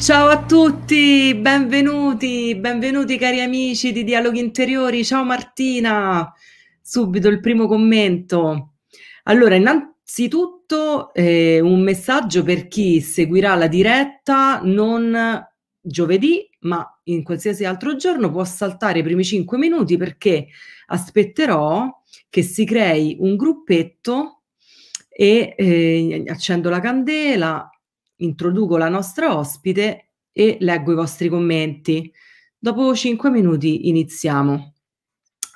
Ciao a tutti, benvenuti, benvenuti cari amici di Dialoghi Interiori. Ciao Martina, subito il primo commento. Allora, innanzitutto eh, un messaggio per chi seguirà la diretta non giovedì, ma in qualsiasi altro giorno può saltare i primi 5 minuti perché aspetterò che si crei un gruppetto e eh, accendo la candela introduco la nostra ospite e leggo i vostri commenti. Dopo 5 minuti iniziamo.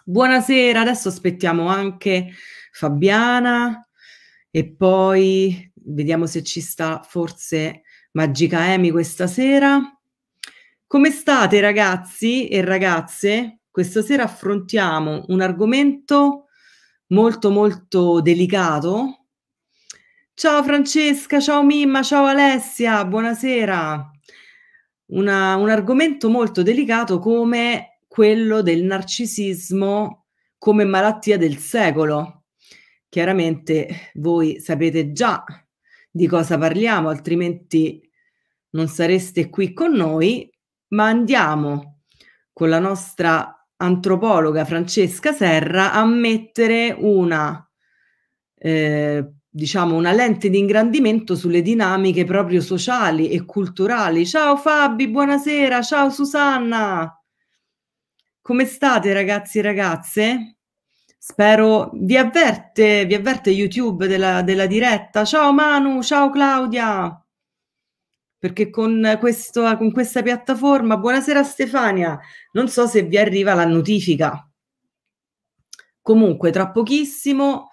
Buonasera, adesso aspettiamo anche Fabiana e poi vediamo se ci sta forse Magica Emi questa sera. Come state ragazzi e ragazze? Questa sera affrontiamo un argomento molto molto delicato Ciao Francesca, ciao Mimma, ciao Alessia, buonasera. Una, un argomento molto delicato come quello del narcisismo come malattia del secolo. Chiaramente voi sapete già di cosa parliamo, altrimenti non sareste qui con noi, ma andiamo con la nostra antropologa Francesca Serra a mettere una eh, diciamo, una lente di ingrandimento sulle dinamiche proprio sociali e culturali. Ciao Fabi, buonasera, ciao Susanna. Come state ragazzi e ragazze? Spero vi avverte, vi avverte YouTube della, della diretta. Ciao Manu, ciao Claudia. Perché con, questo, con questa piattaforma, buonasera Stefania, non so se vi arriva la notifica. Comunque, tra pochissimo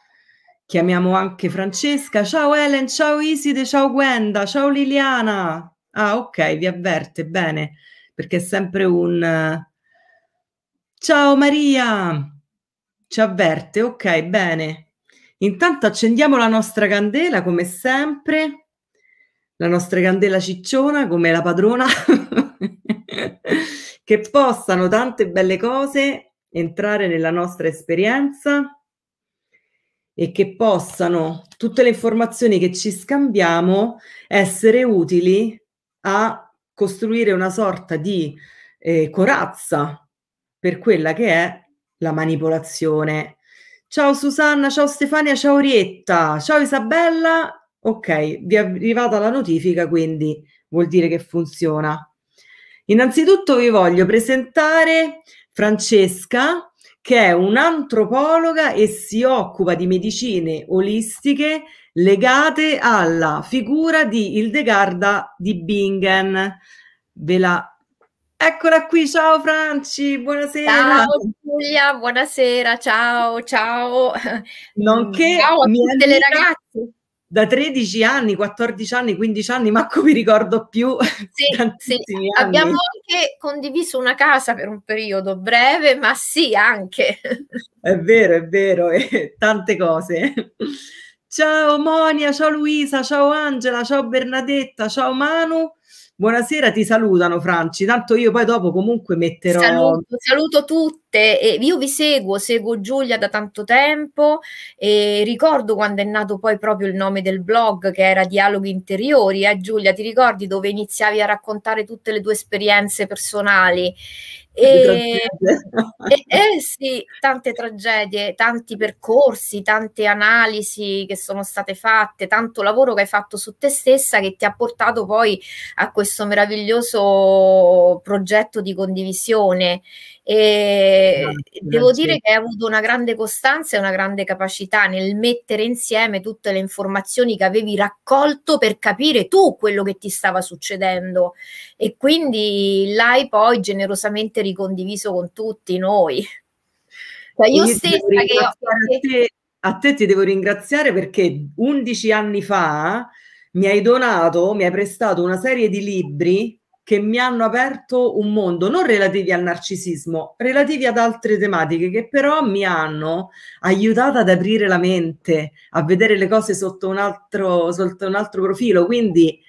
Chiamiamo anche Francesca. Ciao Ellen, ciao Iside, ciao Gwenda, ciao Liliana. Ah, ok, vi avverte, bene, perché è sempre un... Eh, ciao Maria, ci avverte, ok, bene. Intanto accendiamo la nostra candela, come sempre, la nostra candela cicciona, come la padrona, che possano tante belle cose entrare nella nostra esperienza e che possano tutte le informazioni che ci scambiamo essere utili a costruire una sorta di eh, corazza per quella che è la manipolazione. Ciao Susanna, ciao Stefania, ciao Orietta, ciao Isabella. Ok, vi è arrivata la notifica, quindi vuol dire che funziona. Innanzitutto vi voglio presentare Francesca, che è un'antropologa e si occupa di medicine olistiche legate alla figura di Ildegarda di Bingen. Ve la Eccola qui, ciao Franci, buonasera. Ciao Giulia, buonasera, ciao, ciao. Nonché ciao a tutte le ragazze da 13 anni, 14 anni, 15 anni, manco mi ricordo più. Sì, sì. abbiamo anche condiviso una casa per un periodo breve, ma sì, anche. È vero, è vero, e eh, tante cose. Ciao Monia, ciao Luisa, ciao Angela, ciao Bernadetta, ciao Manu. Buonasera, ti salutano Franci, tanto io poi dopo comunque metterò... Saluto, saluto tutte, e io vi seguo, seguo Giulia da tanto tempo e ricordo quando è nato poi proprio il nome del blog che era Dialoghi Interiori, eh Giulia, ti ricordi dove iniziavi a raccontare tutte le tue esperienze personali? E, e, eh sì, tante tragedie, tanti percorsi, tante analisi che sono state fatte, tanto lavoro che hai fatto su te stessa che ti ha portato poi a questo meraviglioso progetto di condivisione e devo dire che hai avuto una grande costanza e una grande capacità nel mettere insieme tutte le informazioni che avevi raccolto per capire tu quello che ti stava succedendo e quindi l'hai poi generosamente ricondiviso con tutti noi. Cioè io, io stessa che ho... a, te, a te ti devo ringraziare perché 11 anni fa mi hai donato, mi hai prestato una serie di libri che mi hanno aperto un mondo, non relativi al narcisismo, relativi ad altre tematiche che però mi hanno aiutato ad aprire la mente, a vedere le cose sotto un altro, sotto un altro profilo. Quindi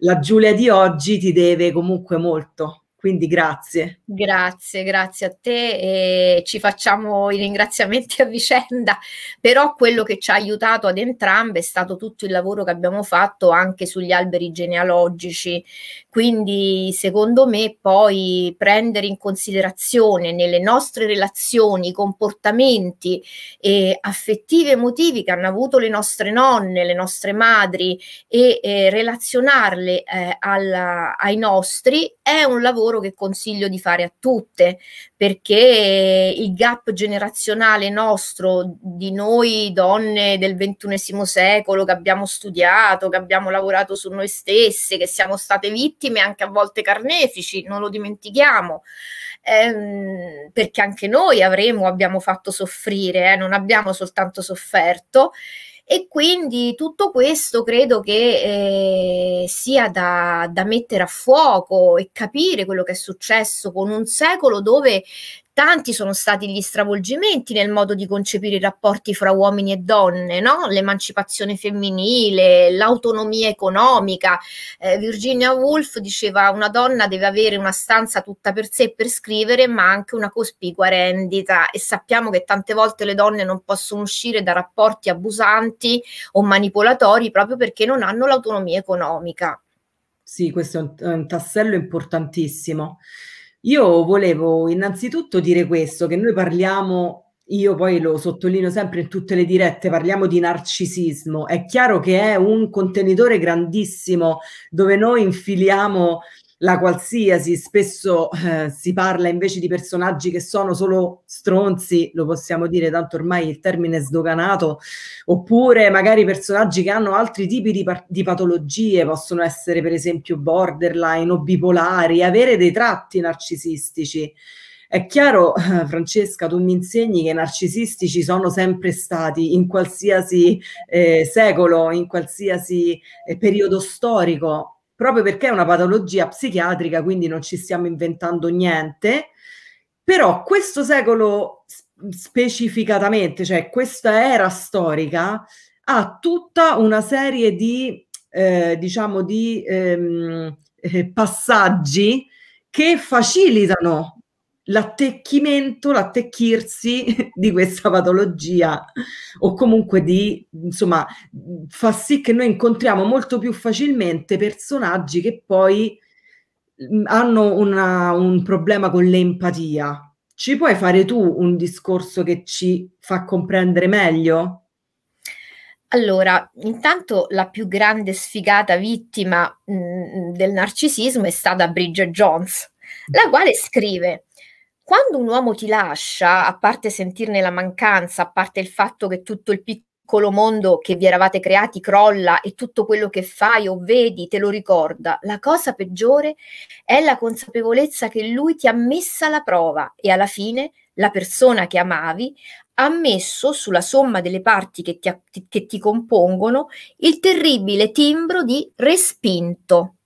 la Giulia di oggi ti deve comunque molto. Quindi grazie. Grazie, grazie a te e ci facciamo i ringraziamenti a vicenda, però quello che ci ha aiutato ad entrambe è stato tutto il lavoro che abbiamo fatto anche sugli alberi genealogici, quindi secondo me poi prendere in considerazione nelle nostre relazioni i comportamenti e affettivi emotivi che hanno avuto le nostre nonne, le nostre madri e eh, relazionarle eh, alla, ai nostri è un lavoro lavoro che consiglio di fare a tutte, perché il gap generazionale nostro, di noi donne del XXI secolo che abbiamo studiato, che abbiamo lavorato su noi stesse, che siamo state vittime anche a volte carnefici, non lo dimentichiamo, ehm, perché anche noi avremo, abbiamo fatto soffrire, eh, non abbiamo soltanto sofferto. E quindi tutto questo credo che eh, sia da, da mettere a fuoco e capire quello che è successo con un secolo dove Tanti sono stati gli stravolgimenti nel modo di concepire i rapporti fra uomini e donne, no? l'emancipazione femminile, l'autonomia economica. Eh, Virginia Woolf diceva che una donna deve avere una stanza tutta per sé per scrivere, ma anche una cospicua rendita e sappiamo che tante volte le donne non possono uscire da rapporti abusanti o manipolatori proprio perché non hanno l'autonomia economica. Sì, questo è un, è un tassello importantissimo. Io volevo innanzitutto dire questo, che noi parliamo, io poi lo sottolineo sempre in tutte le dirette, parliamo di narcisismo. È chiaro che è un contenitore grandissimo dove noi infiliamo la qualsiasi, spesso eh, si parla invece di personaggi che sono solo stronzi, lo possiamo dire, tanto ormai il termine è sdoganato, oppure magari personaggi che hanno altri tipi di, di patologie, possono essere per esempio borderline o bipolari, avere dei tratti narcisistici. È chiaro, eh, Francesca, tu mi insegni che i narcisistici sono sempre stati in qualsiasi eh, secolo, in qualsiasi eh, periodo storico, proprio perché è una patologia psichiatrica, quindi non ci stiamo inventando niente. Però questo secolo specificatamente, cioè questa era storica, ha tutta una serie di, eh, diciamo, di ehm, eh, passaggi che facilitano l'attecchimento, l'attecchirsi di questa patologia o comunque di, insomma, fa sì che noi incontriamo molto più facilmente personaggi che poi mm, hanno una, un problema con l'empatia. Ci puoi fare tu un discorso che ci fa comprendere meglio? Allora, intanto la più grande sfigata vittima mh, mm, del narcisismo è stata Bridget Jones, la quale scrive quando un uomo ti lascia, a parte sentirne la mancanza, a parte il fatto che tutto il piccolo mondo che vi eravate creati crolla e tutto quello che fai o vedi te lo ricorda, la cosa peggiore è la consapevolezza che lui ti ha messa alla prova e alla fine la persona che amavi ha messo sulla somma delle parti che ti, che ti compongono il terribile timbro di respinto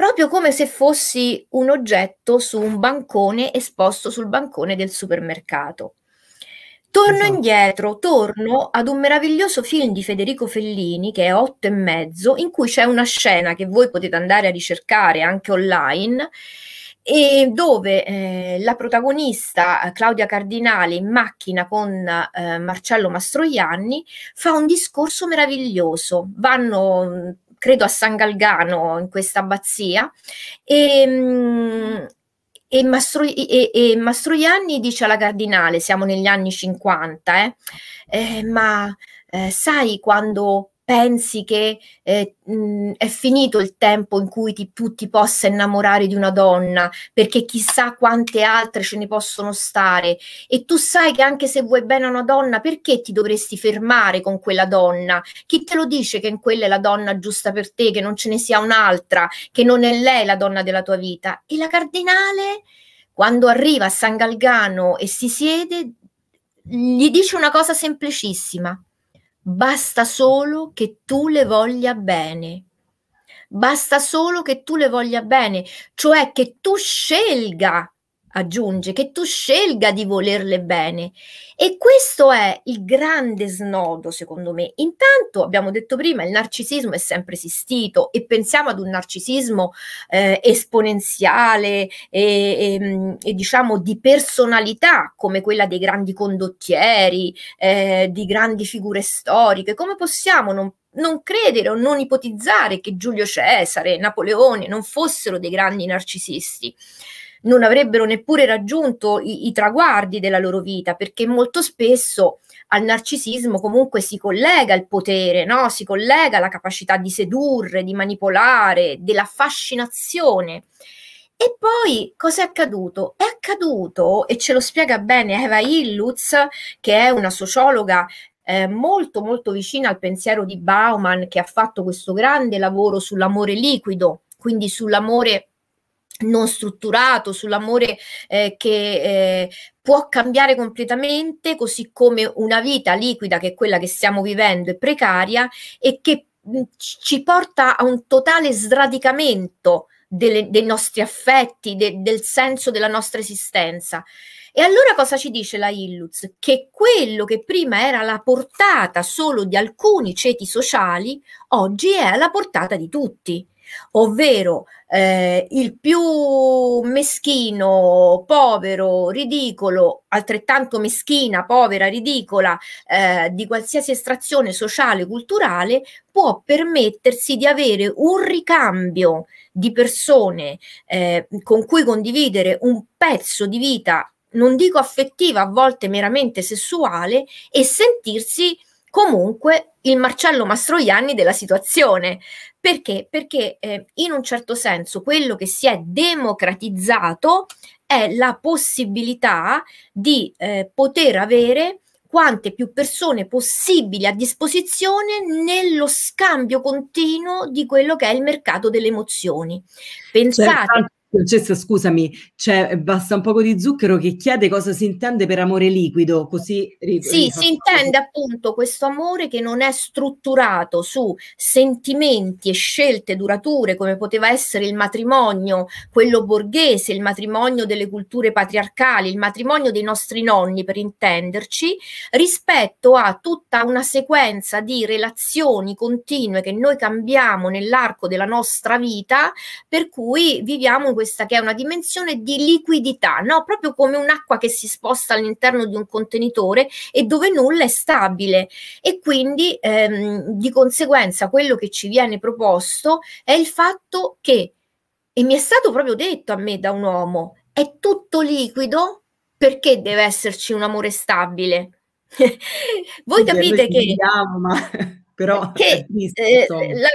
proprio come se fossi un oggetto su un bancone esposto sul bancone del supermercato. Torno esatto. indietro, torno ad un meraviglioso film di Federico Fellini che è Otto e mezzo, in cui c'è una scena che voi potete andare a ricercare anche online e dove eh, la protagonista eh, Claudia Cardinale in macchina con eh, Marcello Mastroianni fa un discorso meraviglioso. Vanno mm, credo a San Galgano, in questa abbazia, ehm, e, e, Mastro, e, e Mastroianni dice alla cardinale, siamo negli anni 50, eh, eh, ma eh, sai quando pensi che eh, mh, è finito il tempo in cui ti, tu ti possa innamorare di una donna, perché chissà quante altre ce ne possono stare, e tu sai che anche se vuoi bene a una donna, perché ti dovresti fermare con quella donna? Chi te lo dice che in quella è la donna giusta per te, che non ce ne sia un'altra, che non è lei la donna della tua vita? E la cardinale, quando arriva a San Galgano e si siede, gli dice una cosa semplicissima Basta solo che tu le voglia bene. Basta solo che tu le voglia bene, cioè che tu scelga aggiunge, che tu scelga di volerle bene. E questo è il grande snodo, secondo me. Intanto, abbiamo detto prima, il narcisismo è sempre esistito e pensiamo ad un narcisismo eh, esponenziale e, e, mm, e, diciamo di personalità come quella dei grandi condottieri, eh, di grandi figure storiche. Come possiamo non non credere o non ipotizzare che Giulio Cesare, Napoleone non fossero dei grandi narcisisti non avrebbero neppure raggiunto i, i traguardi della loro vita, perché molto spesso al narcisismo comunque si collega il potere, no? si collega la capacità di sedurre, di manipolare, della fascinazione. E poi cosa è accaduto? È accaduto, e ce lo spiega bene Eva Illuz, che è una sociologa eh, molto molto vicina al pensiero di Bauman, che ha fatto questo grande lavoro sull'amore liquido, quindi sull'amore non strutturato, sull'amore eh, che eh, può cambiare completamente, così come una vita liquida che è quella che stiamo vivendo è precaria e che mm, ci porta a un totale sradicamento delle, dei nostri affetti, de, del senso della nostra esistenza. E allora cosa ci dice la Illuz? Che quello che prima era la portata solo di alcuni ceti sociali, oggi è alla portata di tutti ovvero eh, il più meschino, povero, ridicolo, altrettanto meschina, povera, ridicola eh, di qualsiasi estrazione sociale, culturale, può permettersi di avere un ricambio di persone eh, con cui condividere un pezzo di vita, non dico affettiva, a volte meramente sessuale, e sentirsi comunque il Marcello Mastroianni della situazione. Perché? Perché eh, in un certo senso quello che si è democratizzato è la possibilità di eh, poter avere quante più persone possibili a disposizione nello scambio continuo di quello che è il mercato delle emozioni. Pensate Francesca, scusami, c'è basta un poco di zucchero che chiede cosa si intende per amore liquido, così ri- Sì, si intende appunto questo amore che non è strutturato su sentimenti e scelte durature come poteva essere il matrimonio, quello borghese, il matrimonio delle culture patriarcali, il matrimonio dei nostri nonni per intenderci, rispetto a tutta una sequenza di relazioni continue che noi cambiamo nell'arco della nostra vita, per cui viviamo in questa che è una dimensione di liquidità, no? proprio come un'acqua che si sposta all'interno di un contenitore e dove nulla è stabile e quindi ehm, di conseguenza quello che ci viene proposto è il fatto che, e mi è stato proprio detto a me da un uomo, è tutto liquido perché deve esserci un amore stabile. Voi capite che... Vediamo, ma però che eh, la,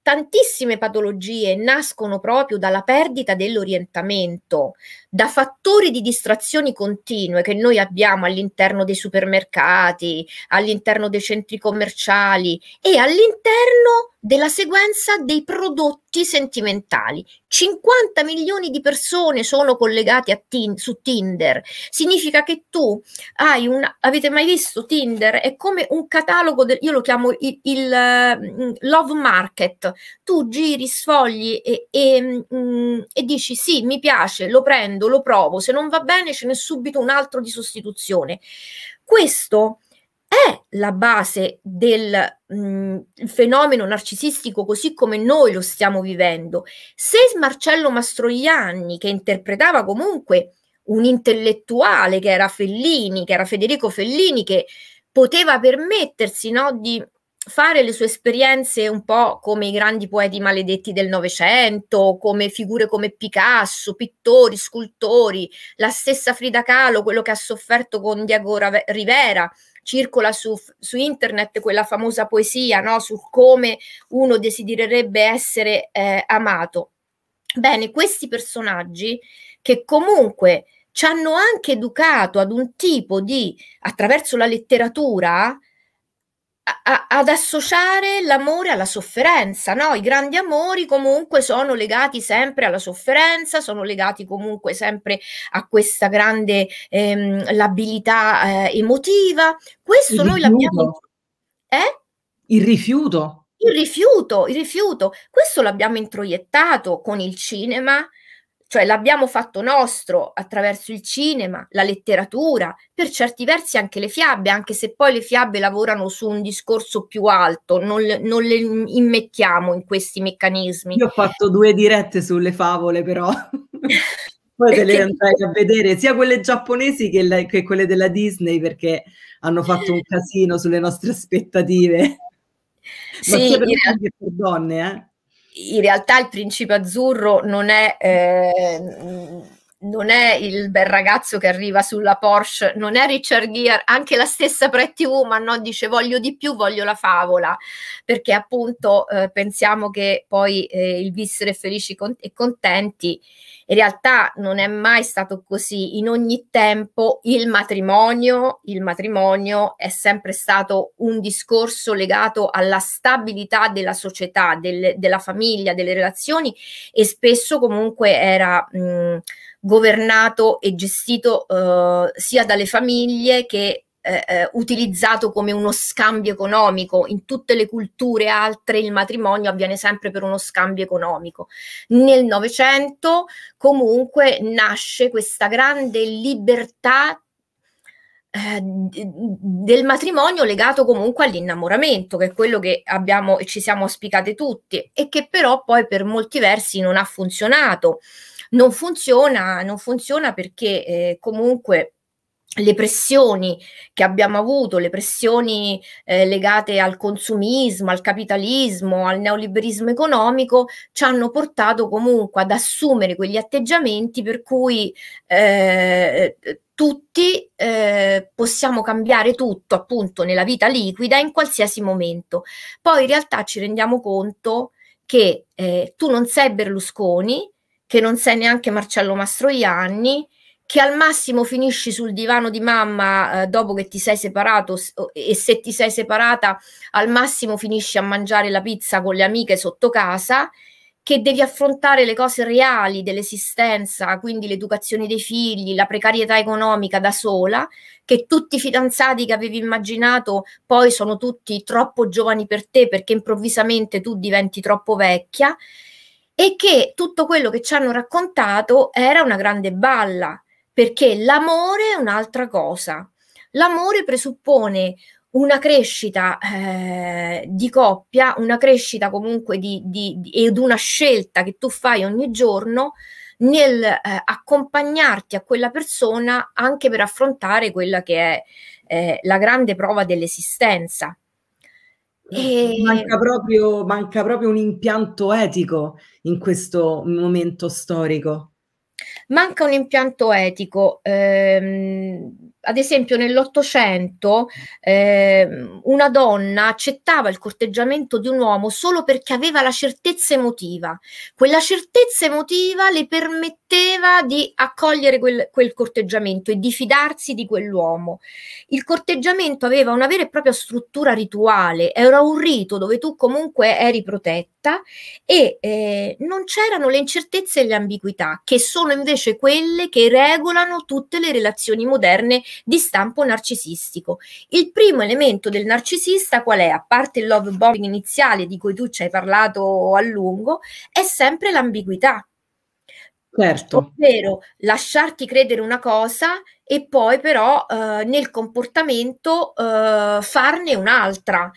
tantissime patologie nascono proprio dalla perdita dell'orientamento, da fattori di distrazioni continue che noi abbiamo all'interno dei supermercati, all'interno dei centri commerciali e all'interno della sequenza dei prodotti sentimentali. 50 milioni di persone sono collegate a tin- su Tinder. Significa che tu hai un... Avete mai visto Tinder? È come un catalogo, del, io lo chiamo il, il mm, uh, love market. Tu giri, sfogli e, e, um, e dici sì, mi piace, lo prendo, lo provo. Se non va bene ce n'è subito un altro di sostituzione. Questo è la base del mh, mm, fenomeno narcisistico così come noi lo stiamo vivendo. Se Marcello Mastroianni, che interpretava comunque un intellettuale che era Fellini, che era Federico Fellini, che poteva permettersi no, di fare le sue esperienze un po' come i grandi poeti maledetti del Novecento, come figure come Picasso, pittori, scultori, la stessa Frida Kahlo, quello che ha sofferto con Diago Rivera, circola su, su internet quella famosa poesia no? su come uno desidererebbe essere eh, amato. Bene, questi personaggi che comunque ci hanno anche educato ad un tipo di, attraverso la letteratura, a, ad associare l'amore alla sofferenza, no? I grandi amori comunque sono legati sempre alla sofferenza, sono legati comunque sempre a questa grande ehm, labilità eh, emotiva. Questo il noi rifiuto. l'abbiamo... Eh? Il rifiuto. Il rifiuto, il rifiuto. Questo l'abbiamo introiettato con il cinema, cioè l'abbiamo fatto nostro attraverso il cinema, la letteratura, per certi versi anche le fiabe, anche se poi le fiabe lavorano su un discorso più alto, non, non le immettiamo in questi meccanismi. Io ho fatto due dirette sulle favole però. Poi te le andrai a vedere sia quelle giapponesi che, la, che quelle della Disney perché hanno fatto un casino sulle nostre aspettative. Ma sì, sia per, in... che per donne, eh? in realtà il principe azzurro non è, eh, non è il bel ragazzo che arriva sulla Porsche, non è Richard Gere, anche la stessa Pretty Woman no? dice voglio di più, voglio la favola, perché appunto eh, pensiamo che poi eh, il vissere felici e contenti in realtà non è mai stato così. In ogni tempo il matrimonio, il matrimonio è sempre stato un discorso legato alla stabilità della società, del, della famiglia, delle relazioni e spesso comunque era... Mh, governato e gestito eh, sia dalle famiglie che eh, eh, utilizzato come uno scambio economico. In tutte le culture altre il matrimonio avviene sempre per uno scambio economico. Nel Novecento comunque nasce questa grande libertà eh, del matrimonio legato comunque all'innamoramento, che è quello che abbiamo e ci siamo auspicate tutti e che però poi per molti versi non ha funzionato. Non funziona, non funziona perché eh, comunque le pressioni che abbiamo avuto, le pressioni eh, legate al consumismo, al capitalismo, al neoliberismo economico, ci hanno portato comunque ad assumere quegli atteggiamenti per cui eh, tutti eh, possiamo cambiare tutto appunto nella vita liquida in qualsiasi momento. Poi in realtà ci rendiamo conto che eh, tu non sei Berlusconi, che non sei neanche Marcello Mastroianni, che al massimo finisci sul divano di mamma eh, dopo che ti sei separato e se ti sei separata al massimo finisci a mangiare la pizza con le amiche sotto casa, che devi affrontare le cose reali dell'esistenza, quindi l'educazione dei figli, la precarietà economica da sola, che tutti i fidanzati che avevi immaginato poi sono tutti troppo giovani per te perché improvvisamente tu diventi troppo vecchia e che tutto quello che ci hanno raccontato era una grande balla, perché l'amore è un'altra cosa. L'amore presuppone una crescita eh, di coppia, una crescita comunque di, di, di, ed una scelta che tu fai ogni giorno nel eh, accompagnarti a quella persona anche per affrontare quella che è eh, la grande prova dell'esistenza. Mm, e... Manca, proprio, manca proprio un impianto etico in questo momento storico. Manca un impianto etico. Ehm, ad esempio nell'Ottocento eh, una donna accettava il corteggiamento di un uomo solo perché aveva la certezza emotiva. Quella certezza emotiva le permetteva di accogliere quel, quel corteggiamento e di fidarsi di quell'uomo. Il corteggiamento aveva una vera e propria struttura rituale, era un rito dove tu comunque eri protetta e eh, non c'erano le incertezze e le ambiguità, che sono invece quelle che regolano tutte le relazioni moderne di stampo narcisistico. Il primo elemento del narcisista qual è? A parte il love bombing iniziale di cui tu ci hai parlato a lungo, è sempre l'ambiguità. Certo. Ovvero lasciarti credere una cosa e poi però eh, nel comportamento eh, farne un'altra.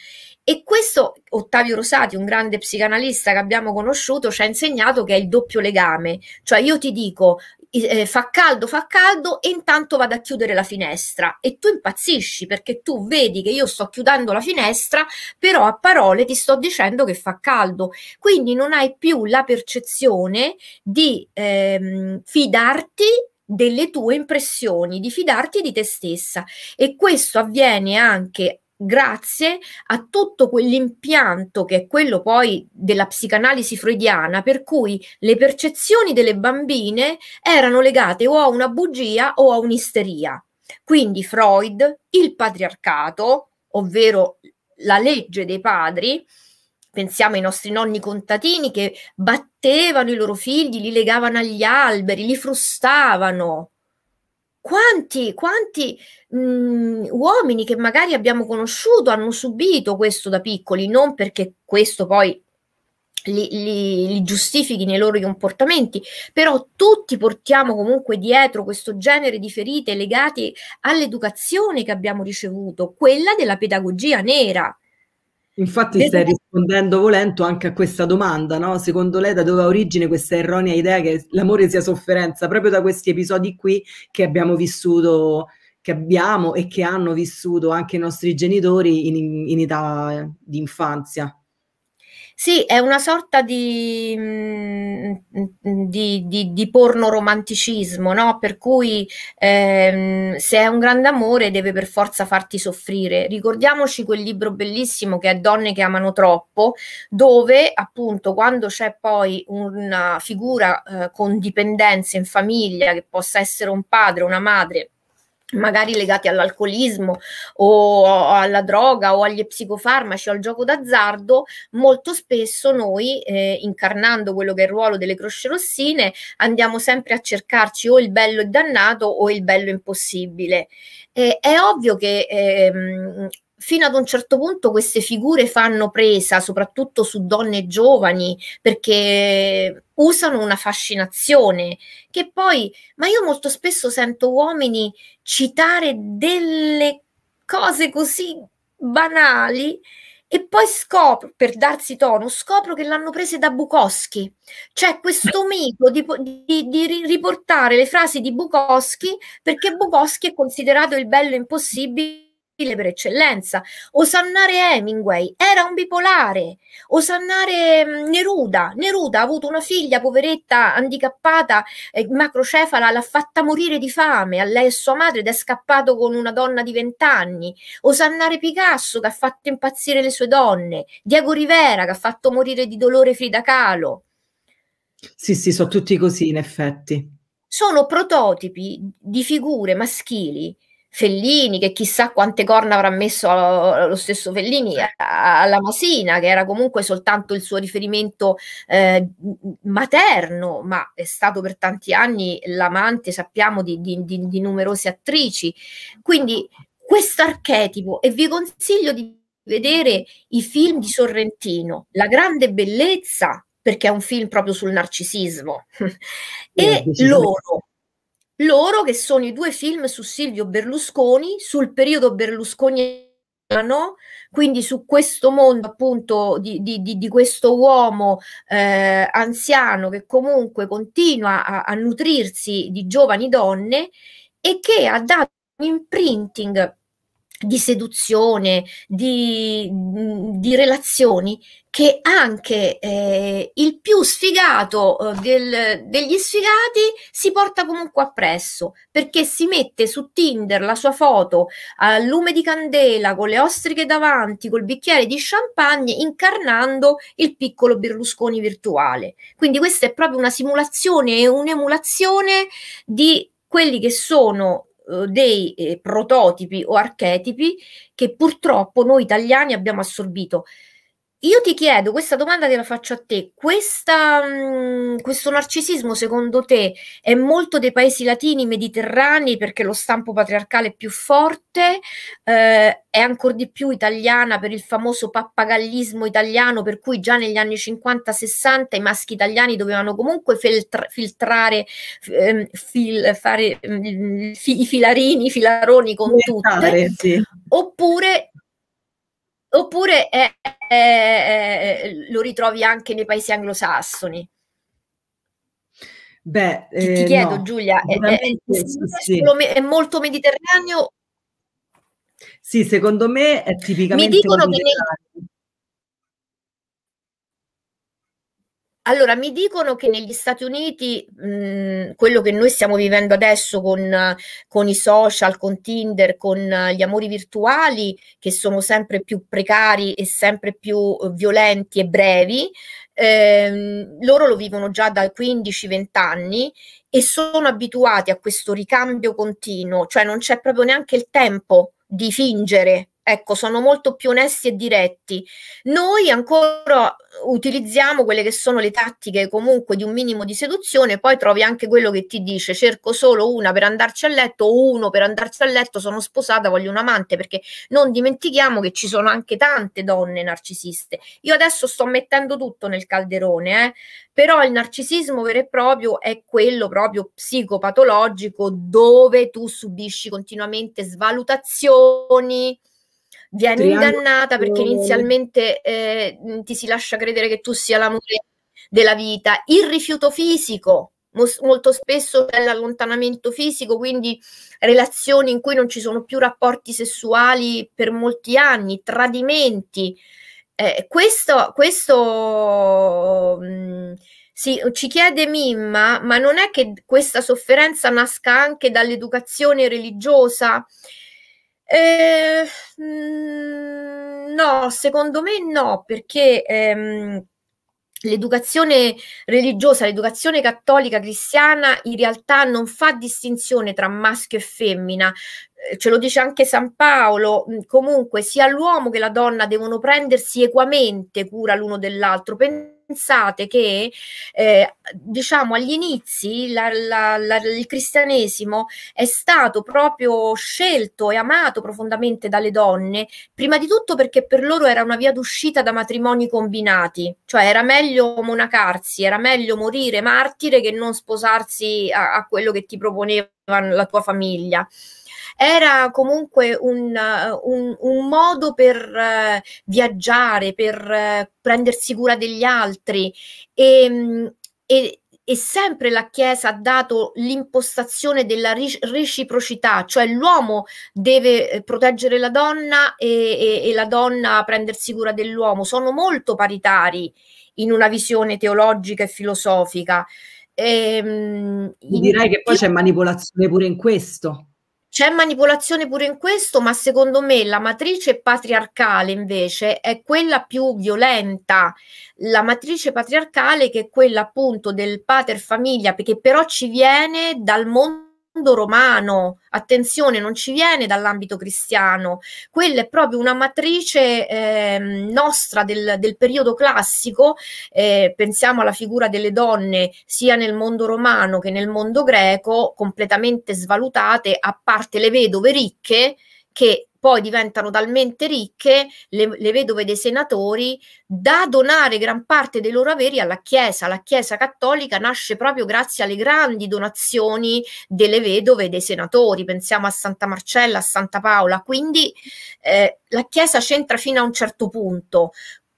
E questo Ottavio Rosati, un grande psicanalista che abbiamo conosciuto, ci ha insegnato che è il doppio legame. Cioè io ti dico eh, fa caldo, fa caldo e intanto vado a chiudere la finestra e tu impazzisci perché tu vedi che io sto chiudendo la finestra, però a parole ti sto dicendo che fa caldo, quindi non hai più la percezione di ehm, fidarti delle tue impressioni, di fidarti di te stessa e questo avviene anche grazie a tutto quell'impianto che è quello poi della psicanalisi freudiana, per cui le percezioni delle bambine erano legate o a una bugia o a un'isteria. Quindi Freud, il patriarcato, ovvero la legge dei padri, pensiamo ai nostri nonni contadini che battevano i loro figli, li legavano agli alberi, li frustavano, quanti, quanti mh, mm, uomini che magari abbiamo conosciuto hanno subito questo da piccoli, non perché questo poi li, li, li, giustifichi nei loro comportamenti, però tutti portiamo comunque dietro questo genere di ferite legate all'educazione che abbiamo ricevuto, quella della pedagogia nera. Infatti stai rispondendo volendo anche a questa domanda, no? Secondo lei da dove ha origine questa erronea idea che l'amore sia sofferenza? Proprio da questi episodi qui che abbiamo vissuto, che abbiamo e che hanno vissuto anche i nostri genitori in, in età di infanzia. Sì, è una sorta di, mm, mm, di, di, di porno romanticismo, no? per cui ehm, se è un grande amore deve per forza farti soffrire. Ricordiamoci quel libro bellissimo che è Donne che amano troppo, dove appunto quando c'è poi una figura eh, con dipendenze in famiglia, che possa essere un padre, una madre, magari legati all'alcolismo o alla droga o agli psicofarmaci o al gioco d'azzardo, molto spesso noi, eh, incarnando quello che è il ruolo delle croce rossine, andiamo sempre a cercarci o il bello e dannato o il bello impossibile. Eh, è ovvio che eh, fino ad un certo punto queste figure fanno presa soprattutto su donne giovani perché usano una fascinazione che poi, ma io molto spesso sento uomini citare delle cose così banali e poi scopro, per darsi tono, scopro che l'hanno prese da Bukowski. C'è cioè, questo mito di, di, di, riportare le frasi di Bukowski perché Bukowski è considerato il bello impossibile per eccellenza. Osannare Hemingway era un bipolare. Osannare mm, Neruda. Neruda ha avuto una figlia poveretta, handicappata, eh, macrocefala, l'ha fatta morire di fame a lei e sua madre ed è scappato con una donna di vent'anni. Osannare Picasso che ha fatto impazzire le sue donne. Diego Rivera che ha fatto morire di dolore Frida Kahlo. Sì, sì, sono tutti così in effetti. Sono prototipi di figure maschili Fellini, che chissà quante corna avrà messo lo stesso Fellini alla Masina, che era comunque soltanto il suo riferimento eh, materno, ma è stato per tanti anni l'amante, sappiamo, di, di, di, di numerose attrici. Quindi questo archetipo, e vi consiglio di vedere i film di Sorrentino, La grande bellezza, perché è un film proprio sul narcisismo, e loro loro che sono i due film su Silvio Berlusconi, sul periodo berlusconiano, quindi su questo mondo appunto di, di, di, di questo uomo eh, anziano che comunque continua a, a nutrirsi di giovani donne e che ha dato un imprinting di seduzione, di, mm, di, relazioni, che anche eh, il più sfigato eh, del, degli sfigati si porta comunque appresso, perché si mette su Tinder la sua foto al lume di candela, con le ostriche davanti, col bicchiere di champagne, incarnando il piccolo Berlusconi virtuale. Quindi questa è proprio una simulazione e un'emulazione di quelli che sono eh, dei eh, prototipi o archetipi che purtroppo noi italiani abbiamo assorbito io ti chiedo, questa domanda te la faccio a te, questa, mh, mhmm, questo narcisismo secondo te è molto dei paesi latini, mediterranei, perché lo stampo patriarcale è più forte, eh, è ancora di più italiana per il famoso pappagallismo italiano, per cui già negli anni 50-60 i maschi italiani dovevano comunque filtra- filtrare, ehm, fil- fare ehm, i filarini, i filaroni con tutte, sì. oppure oppure è, è, è, lo ritrovi anche nei paesi anglosassoni? Beh, eh, ti, chiedo no, Giulia, sì. è, molto mediterraneo? Sì, secondo me è tipicamente Mi dicono che nei, Allora, mi dicono che negli Stati Uniti mh, mhmm, quello che noi stiamo vivendo adesso con, con, i social, con Tinder, con gli amori virtuali, che sono sempre più precari e sempre più eh, violenti e brevi, ehm, loro lo vivono già da 15-20 anni e sono abituati a questo ricambio continuo, cioè non c'è proprio neanche il tempo di fingere Ecco, sono molto più onesti e diretti. Noi ancora utilizziamo quelle che sono le tattiche comunque di un minimo di seduzione, poi trovi anche quello che ti dice cerco solo una per andarci a letto o uno per andarci a letto, sono sposata, voglio un amante, perché non dimentichiamo che ci sono anche tante donne narcisiste. Io adesso sto mettendo tutto nel calderone, eh? però il narcisismo vero e proprio è quello proprio psicopatologico dove tu subisci continuamente svalutazioni, vieni Triangolo... ingannata perché inizialmente eh, ti si lascia credere che tu sia l'amore della vita, il rifiuto fisico, molto spesso è l'allontanamento fisico, quindi relazioni in cui non ci sono più rapporti sessuali per molti anni, tradimenti. Eh, questo questo mh, mm, sì, ci chiede Mimma, ma non è che questa sofferenza nasca anche dall'educazione religiosa? Eh, no, secondo me no, perché ehm, l'educazione religiosa, l'educazione cattolica cristiana in realtà non fa distinzione tra maschio e femmina. Eh, ce lo dice anche San Paolo, mm, comunque sia l'uomo che la donna devono prendersi equamente cura l'uno dell'altro. Pensate pensate che eh, diciamo agli inizi la, la, la, il cristianesimo è stato proprio scelto e amato profondamente dalle donne, prima di tutto perché per loro era una via d'uscita da matrimoni combinati, cioè era meglio monacarsi, era meglio morire martire che non sposarsi a, a quello che ti proponeva la tua famiglia era comunque un, un, un modo per eh, viaggiare, per eh, prendersi cura degli altri e, ehm, e, e sempre la Chiesa ha dato l'impostazione della reciprocità, cioè l'uomo deve eh, proteggere la donna e, e, e, la donna prendersi cura dell'uomo. Sono molto paritari in una visione teologica e filosofica. E, ehm, Direi che poi c'è manipolazione pure in questo. C'è manipolazione pure in questo, ma secondo me la matrice patriarcale invece è quella più violenta, la matrice patriarcale che è quella appunto del pater famiglia, perché però ci viene dal mondo romano, attenzione, non ci viene dall'ambito cristiano, quella è proprio una matrice eh, nostra del, del, periodo classico, eh, pensiamo alla figura delle donne sia nel mondo romano che nel mondo greco, completamente svalutate, a parte le vedove ricche che poi diventano talmente ricche le, le vedove dei senatori da donare gran parte dei loro averi alla Chiesa. La Chiesa cattolica nasce proprio grazie alle grandi donazioni delle vedove e dei senatori. Pensiamo a Santa Marcella, a Santa Paola. Quindi eh, la Chiesa c'entra fino a un certo punto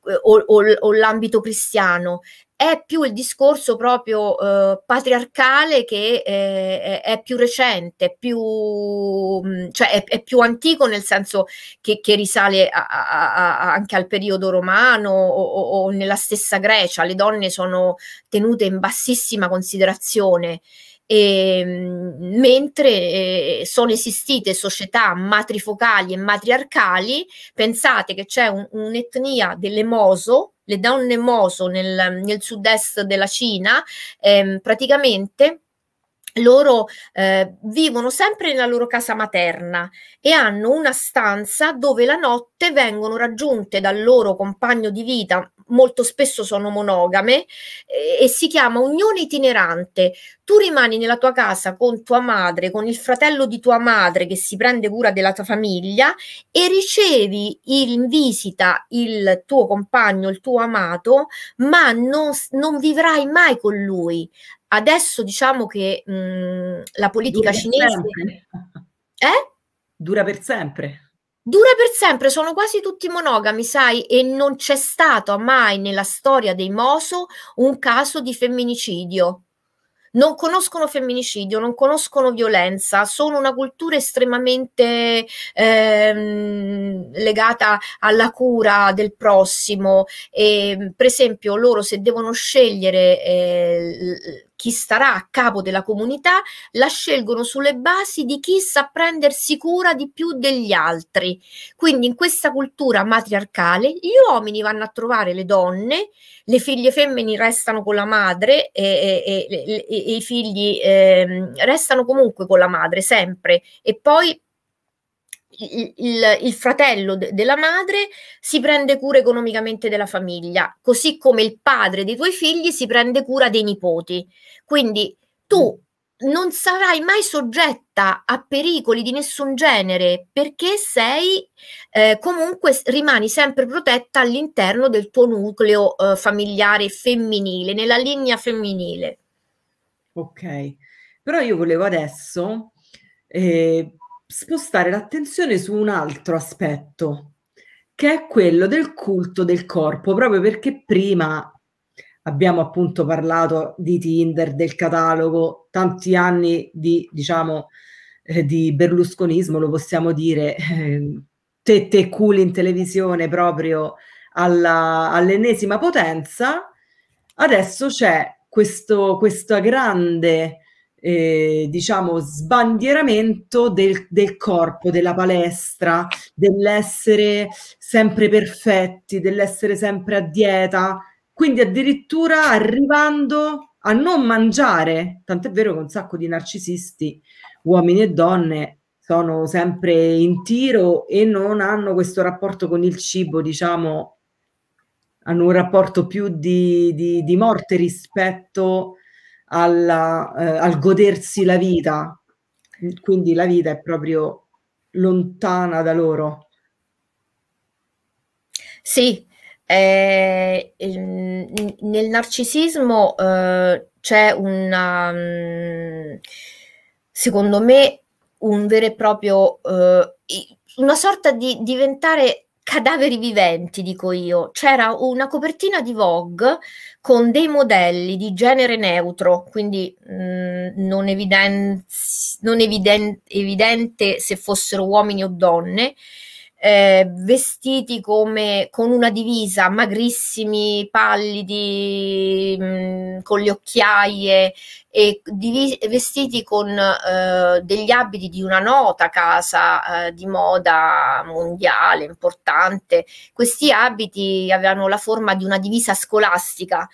eh, o, o, o l'ambito cristiano è più il discorso proprio eh, patriarcale che eh, è più recente, più, mm, cioè è, è, più antico nel senso che, che risale a, a, a anche al periodo romano o, o, o, nella stessa Grecia. Le donne sono tenute in bassissima considerazione e, ehm, mentre eh, sono esistite società matrifocali e matriarcali, pensate che c'è un, un'etnia delle Moso, le donne Moso nel, nel sud-est della Cina, ehm, praticamente loro eh, vivono sempre nella loro casa materna e hanno una stanza dove la notte vengono raggiunte dal loro compagno di vita, molto spesso sono monogame, e, eh, e si chiama unione itinerante. Tu rimani nella tua casa con tua madre, con il fratello di tua madre che si prende cura della tua famiglia e ricevi in visita il tuo compagno, il tuo amato, ma non, non vivrai mai con lui adesso diciamo che mh, mhmm, la politica Dura cinese... Eh? Dura per sempre. Dura per sempre, sono quasi tutti monogami, sai, e non c'è stato mai nella storia dei Moso un caso di femminicidio. Non conoscono femminicidio, non conoscono violenza, sono una cultura estremamente ehm, legata alla cura del prossimo. E, per esempio, loro se devono scegliere eh, chi starà a capo della comunità la scelgono sulle basi di chi sa prendersi cura di più degli altri. Quindi in questa cultura matriarcale gli uomini vanno a trovare le donne, le figlie femmine restano con la madre e, e, e, e i figli eh, restano comunque con la madre sempre e poi il, il, il fratello de, della madre si prende cura economicamente della famiglia, così come il padre dei tuoi figli si prende cura dei nipoti. Quindi tu mm. non sarai mai soggetta a pericoli di nessun genere perché sei eh, comunque rimani sempre protetta all'interno del tuo nucleo eh, familiare femminile, nella linea femminile. Ok, però io volevo adesso eh, spostare l'attenzione su un altro aspetto, che è quello del culto del corpo, proprio perché prima abbiamo appunto parlato di Tinder, del catalogo, tanti anni di, diciamo, eh, di berlusconismo, lo possiamo dire, eh, tette e culi in televisione proprio alla, all'ennesima potenza, adesso c'è questo, questa grande eh, diciamo, sbandieramento del, del, corpo, della palestra, dell'essere sempre perfetti, dell'essere sempre a dieta, quindi addirittura arrivando a non mangiare, tant'è vero che un sacco di narcisisti, uomini e donne, sono sempre in tiro e non hanno questo rapporto con il cibo, diciamo, hanno un rapporto più di, di, di morte rispetto a alla, eh, al godersi la vita, quindi la vita è proprio lontana da loro. Sì, eh, nel narcisismo eh, c'è una, mm, secondo me, un vero e proprio, eh, una sorta di diventare cadaveri viventi, dico io. C'era una copertina di Vogue con dei modelli di genere neutro, quindi mh, mm, non, evidenz- non eviden- evidente se fossero uomini o donne, eh, vestiti come con una divisa, magrissimi, pallidi, mh, mm, con le occhiaie e divi- vestiti con eh, degli abiti di una nota casa eh, di moda mondiale importante. Questi abiti avevano la forma di una divisa scolastica,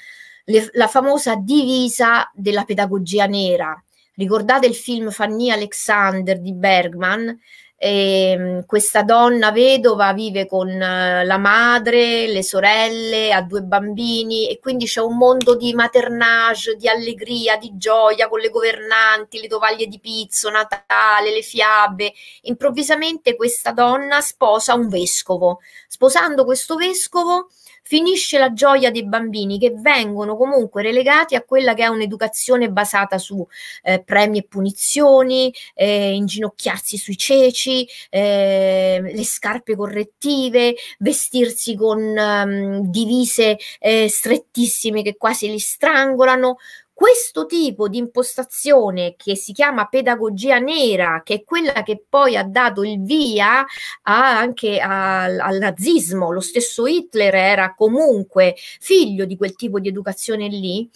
le, la famosa divisa della pedagogia nera. Ricordate il film Fanny Alexander di Bergman? E, ehm, questa donna vedova vive con eh, la madre, le sorelle, ha due bambini e quindi c'è un mondo di maternage, di allegria, di gioia con le governanti, le tovaglie di pizzo, Natale, le fiabe. Improvvisamente questa donna sposa un vescovo. Sposando questo vescovo, finisce la gioia dei bambini che vengono comunque relegati a quella che è un'educazione basata su eh, premi e punizioni, eh, inginocchiarsi sui ceci, eh, le scarpe correttive, vestirsi con um, divise eh, strettissime che quasi li strangolano. Questo tipo di impostazione che si chiama pedagogia nera, che è quella che poi ha dato il via anche al, al nazismo, lo stesso Hitler era comunque figlio di quel tipo di educazione lì,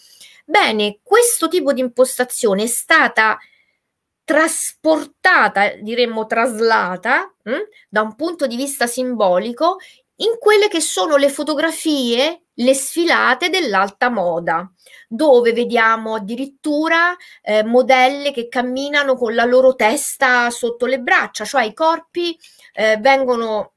bene, questo tipo di impostazione è stata trasportata, diremmo traslata, mh, hm, da un punto di vista simbolico, in quelle che sono le fotografie le sfilate dell'alta moda, dove vediamo addirittura eh, modelle che camminano con la loro testa sotto le braccia, cioè i corpi eh, vengono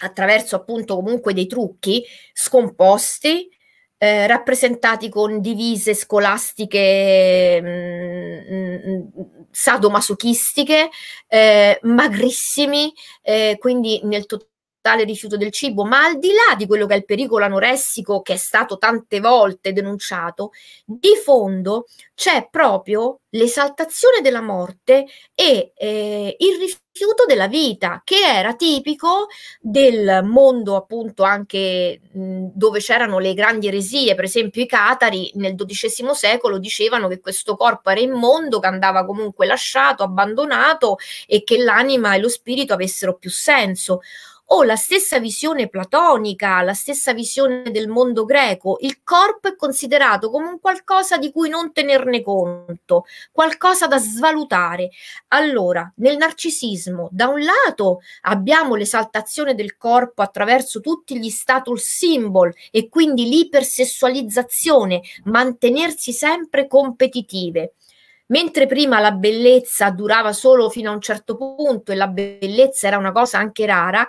attraverso appunto comunque dei trucchi scomposti, eh, rappresentati con divise scolastiche mh, mm, mh, mm, sadomasochistiche, eh, magrissimi, eh, quindi nel totale tale rifiuto del cibo, ma al di là di quello che è il pericolo anoressico che è stato tante volte denunciato, di fondo c'è proprio l'esaltazione della morte e eh, il rifiuto della vita, che era tipico del mondo appunto anche mh, dove c'erano le grandi eresie, per esempio i catari nel XII secolo dicevano che questo corpo era immondo, che andava comunque lasciato, abbandonato e che l'anima e lo spirito avessero più senso o la stessa visione platonica, la stessa visione del mondo greco, il corpo è considerato come un qualcosa di cui non tenerne conto, qualcosa da svalutare. Allora, nel narcisismo, da un lato abbiamo l'esaltazione del corpo attraverso tutti gli status symbol e quindi l'ipersessualizzazione, mantenersi sempre competitive. Mentre prima la bellezza durava solo fino a un certo punto e la bellezza era una cosa anche rara,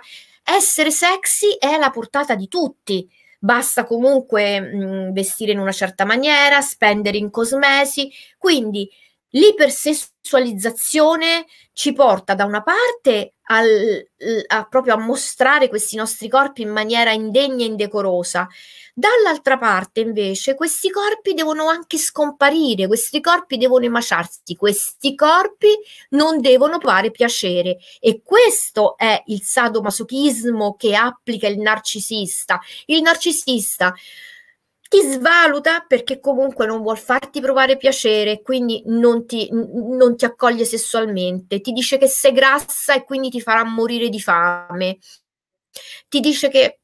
essere sexy è alla portata di tutti. Basta comunque mh, mm, vestire in una certa maniera, spendere in cosmesi, quindi L'ipersessualizzazione ci porta da una parte al, a proprio a mostrare questi nostri corpi in maniera indegna e indecorosa, dall'altra parte invece questi corpi devono anche scomparire, questi corpi devono emaciarsi, questi corpi non devono provare piacere e questo è il sadomasochismo che applica il narcisista. Il narcisista ti svaluta perché comunque non vuol farti provare piacere, quindi non ti, non ti accoglie sessualmente, ti dice che sei grassa e quindi ti farà morire di fame, ti dice che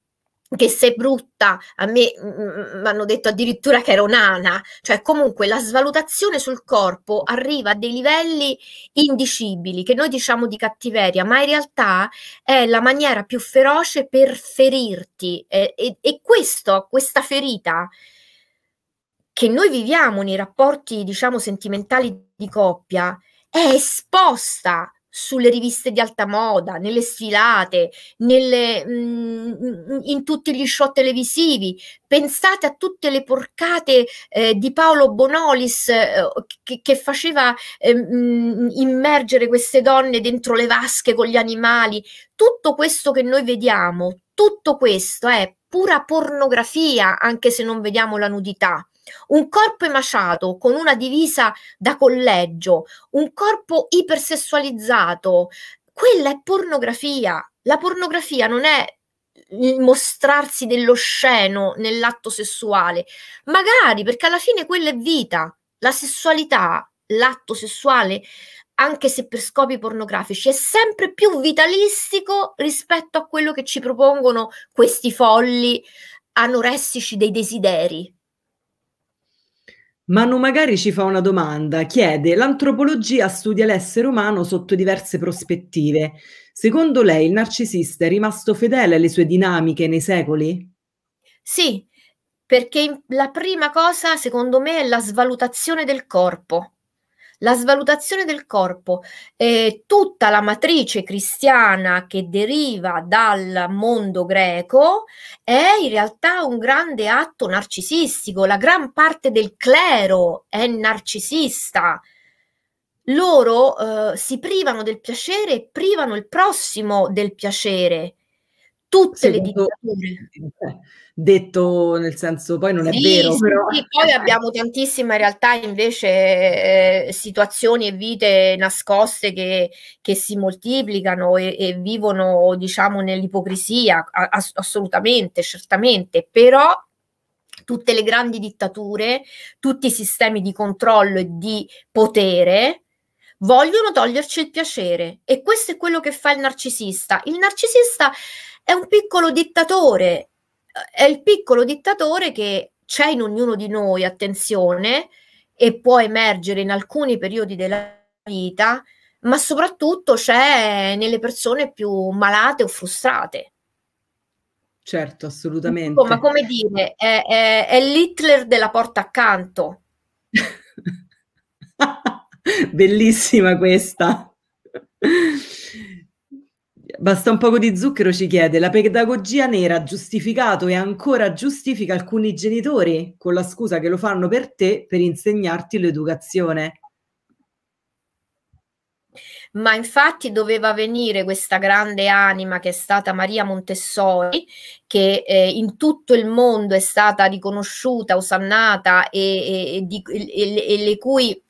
che sei brutta, a me mi hanno detto addirittura che ero nana, cioè comunque la svalutazione sul corpo arriva a dei livelli indicibili, che noi diciamo di cattiveria, ma in realtà è la maniera più feroce per ferirti e, e, e questo, questa ferita che noi viviamo nei rapporti diciamo sentimentali di coppia è esposta sulle riviste di alta moda, nelle sfilate, nelle, mh, mm, in tutti gli show televisivi. Pensate a tutte le porcate eh, di Paolo Bonolis eh, che, che, faceva eh, mh, mm, immergere queste donne dentro le vasche con gli animali. Tutto questo che noi vediamo, tutto questo è pura pornografia, anche se non vediamo la nudità un corpo emaciato con una divisa da collegio, un corpo ipersessualizzato, quella è pornografia. La pornografia non è il mostrarsi dello dell'osceno nell'atto sessuale, magari perché alla fine quella è vita, la sessualità, l'atto sessuale, anche se per scopi pornografici, è sempre più vitalistico rispetto a quello che ci propongono questi folli anoressici dei desideri. Manu magari ci fa una domanda, chiede: l'antropologia studia l'essere umano sotto diverse prospettive. Secondo lei il narcisista è rimasto fedele alle sue dinamiche nei secoli? Sì, perché la prima cosa, secondo me, è la svalutazione del corpo la svalutazione del corpo, eh, tutta la matrice cristiana che deriva dal mondo greco è in realtà un grande atto narcisistico, la gran parte del clero è narcisista. Loro eh, si privano del piacere e privano il prossimo del piacere tutte sì, le dittature. Detto nel senso, poi non sì, è vero. Sì, però. poi abbiamo tantissime realtà invece eh, situazioni e vite nascoste che, che si moltiplicano e, e vivono diciamo nell'ipocrisia, ass assolutamente, certamente, però tutte le grandi dittature, tutti i sistemi di controllo e di potere vogliono toglierci il piacere e questo è quello che fa il narcisista. Il narcisista è un piccolo dittatore, eh, è il piccolo dittatore che c'è in ognuno di noi, attenzione, e può emergere in alcuni periodi della vita, ma soprattutto c'è nelle persone più malate o frustrate. Certo, assolutamente. Ma come dire, è, è, è l'Hitler della porta accanto. Bellissima questa. Basta un poco di zucchero, ci chiede. La pedagogia nera ha giustificato e ancora giustifica alcuni genitori con la scusa che lo fanno per te per insegnarti l'educazione. Ma infatti doveva venire questa grande anima che è stata Maria Montessori, che eh, in tutto il mondo è stata riconosciuta, osannata e, e, e, e le cui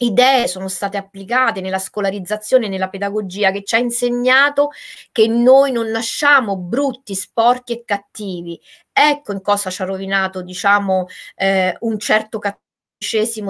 idee sono state applicate nella scolarizzazione, nella pedagogia, che ci ha insegnato che noi non nasciamo brutti, sporchi e cattivi. Ecco in cosa ci ha rovinato, diciamo, eh, un certo cattivo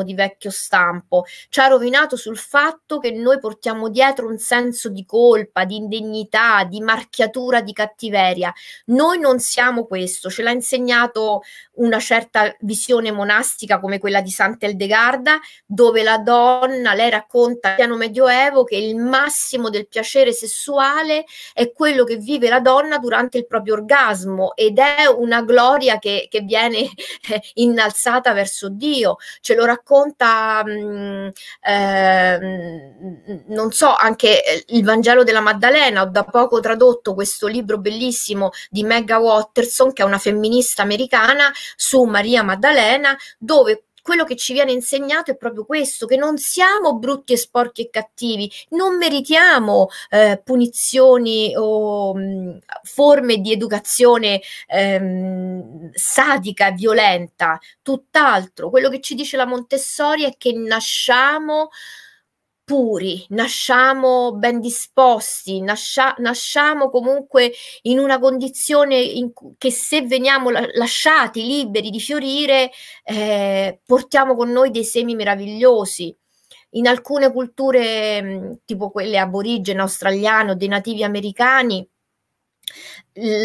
di vecchio stampo, ci ha rovinato sul fatto che noi portiamo dietro un senso di colpa, di indegnità, di marchiatura, di cattiveria. Noi non siamo questo, ce l'ha insegnato una certa visione monastica come quella di Sant'Eldegarda, dove la donna, lei racconta nel piano medioevo che il massimo del piacere sessuale è quello che vive la donna durante il proprio orgasmo ed è una gloria che, che viene eh, innalzata verso Dio ce lo racconta, mh, mm, eh, non so, anche eh, il Vangelo della Maddalena, ho da poco tradotto questo libro bellissimo di Megha Watterson, che è una femminista americana, su Maria Maddalena, dove quello che ci viene insegnato è proprio questo, che non siamo brutti e sporchi e cattivi, non meritiamo eh, punizioni o mh, mm, forme di educazione ehm, sadica, violenta, tutt'altro. Quello che ci dice la Montessori è che nasciamo puri, nasciamo ben disposti, nascia, nasciamo comunque in una condizione in cui, che se veniamo la, lasciati liberi di fiorire, eh, portiamo con noi dei semi meravigliosi. In alcune culture, mm, tipo quelle aborigene, australiane o dei nativi americani,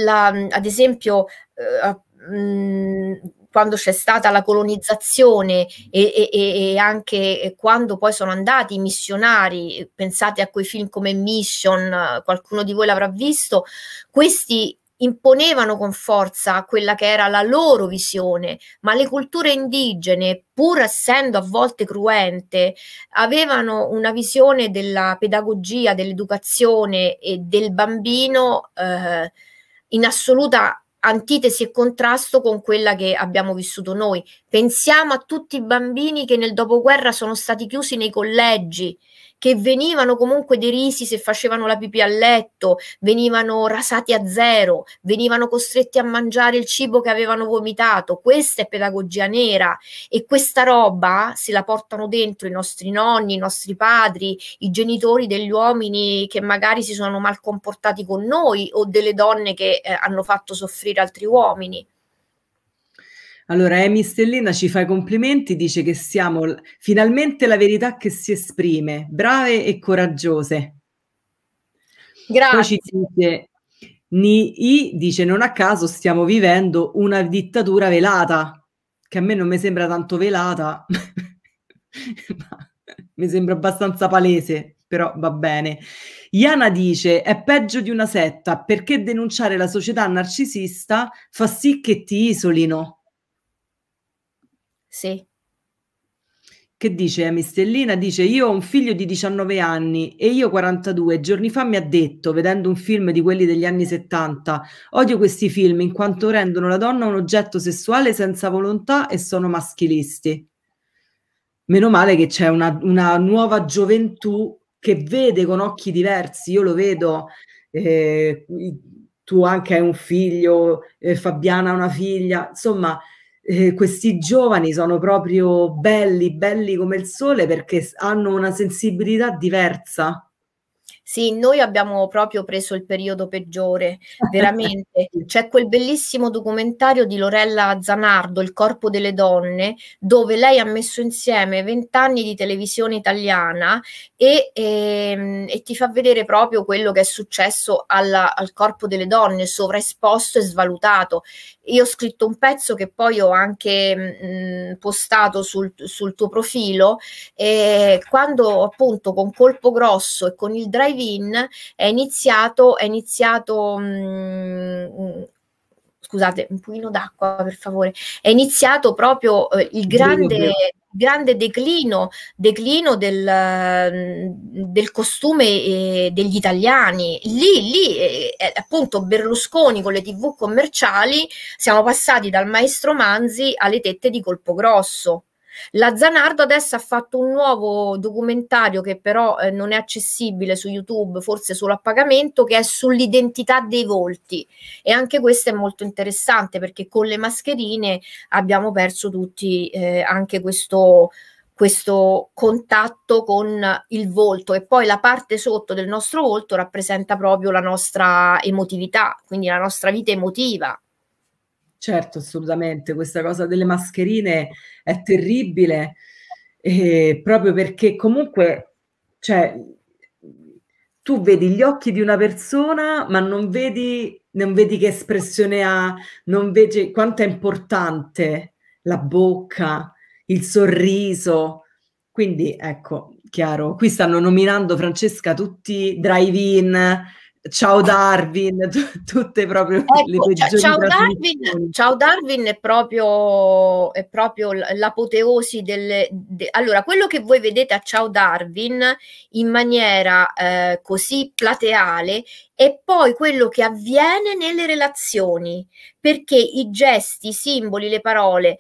la, mm, ad esempio, eh, mh, mm, quando c'è stata la colonizzazione e, e, e anche quando poi sono andati i missionari, pensate a quei film come Mission, qualcuno di voi l'avrà visto, questi imponevano con forza quella che era la loro visione, ma le culture indigene, pur essendo a volte cruente, avevano una visione della pedagogia, dell'educazione e del bambino eh, in assoluta antitesi e contrasto con quella che abbiamo vissuto noi. Pensiamo a tutti i bambini che nel dopoguerra sono stati chiusi nei collegi, che venivano comunque derisi se facevano la pipì a letto, venivano rasati a zero, venivano costretti a mangiare il cibo che avevano vomitato. Questa è pedagogia nera e questa roba se la portano dentro i nostri nonni, i nostri padri, i genitori degli uomini che magari si sono mal comportati con noi o delle donne che eh, hanno fatto soffrire altri uomini. Allora, Emi Stellina ci fa i complimenti, dice che siamo l- finalmente la verità che si esprime, brave e coraggiose. Grazie. Dice, Ni I dice non a caso stiamo vivendo una dittatura velata, che a me non mi sembra tanto velata, ma mi sembra abbastanza palese però va bene. Iana dice: È peggio di una setta perché denunciare la società narcisista fa sì che ti isolino. Sì. Che dice Amy eh, Stellina? Dice io ho un figlio di 19 anni e io 42 giorni fa mi ha detto, vedendo un film di quelli degli anni 70, odio questi film in quanto rendono la donna un oggetto sessuale senza volontà e sono maschilisti. Meno male che c'è una, una nuova gioventù che vede con occhi diversi, io lo vedo, eh, tu anche hai un figlio, eh, Fabiana ha una figlia, insomma eh, questi giovani sono proprio belli, belli come il sole perché hanno una sensibilità diversa. Sì, noi abbiamo proprio preso il periodo peggiore, veramente. C'è quel bellissimo documentario di Lorella Zanardo, Il corpo delle donne, dove lei ha messo insieme vent'anni di televisione italiana e, e, ehm, e, ti fa vedere proprio quello che è successo alla, al corpo delle donne, sovraesposto e svalutato. Io ho scritto un pezzo che poi ho anche mh, mm, mm, postato sul, sul, tuo profilo, eh, quando appunto con Colpo Grosso e con il drive-in è iniziato, è iniziato mh, mm, scusate, un pochino d'acqua per favore, è iniziato proprio eh, il grande, grande declino, declino del, mm, del, costume eh, degli italiani. Lì, lì eh, eh appunto Berlusconi con le tv commerciali siamo passati dal maestro Manzi alle tette di colpo grosso. La Zanardo adesso ha fatto un nuovo documentario che però eh, non è accessibile su YouTube, forse solo a pagamento, che è sull'identità dei volti e anche questo è molto interessante perché con le mascherine abbiamo perso tutti eh, anche questo questo contatto con il volto e poi la parte sotto del nostro volto rappresenta proprio la nostra emotività, quindi la nostra vita emotiva. Certo, assolutamente, questa cosa delle mascherine è terribile, eh, proprio perché comunque, cioè, tu vedi gli occhi di una persona, ma non vedi, non vedi che espressione ha, non vedi quanto è importante la bocca, il sorriso. Quindi, ecco, chiaro, qui stanno nominando Francesca tutti drive-in, Ciao Darwin, t- tutte proprio ecco, le cioè, peggiori ciao Darwin, ciao Darwin è proprio, è proprio l'apoteosi del... De, allora, quello che voi vedete a Ciao Darwin in maniera eh, così plateale è poi quello che avviene nelle relazioni, perché i gesti, i simboli, le parole...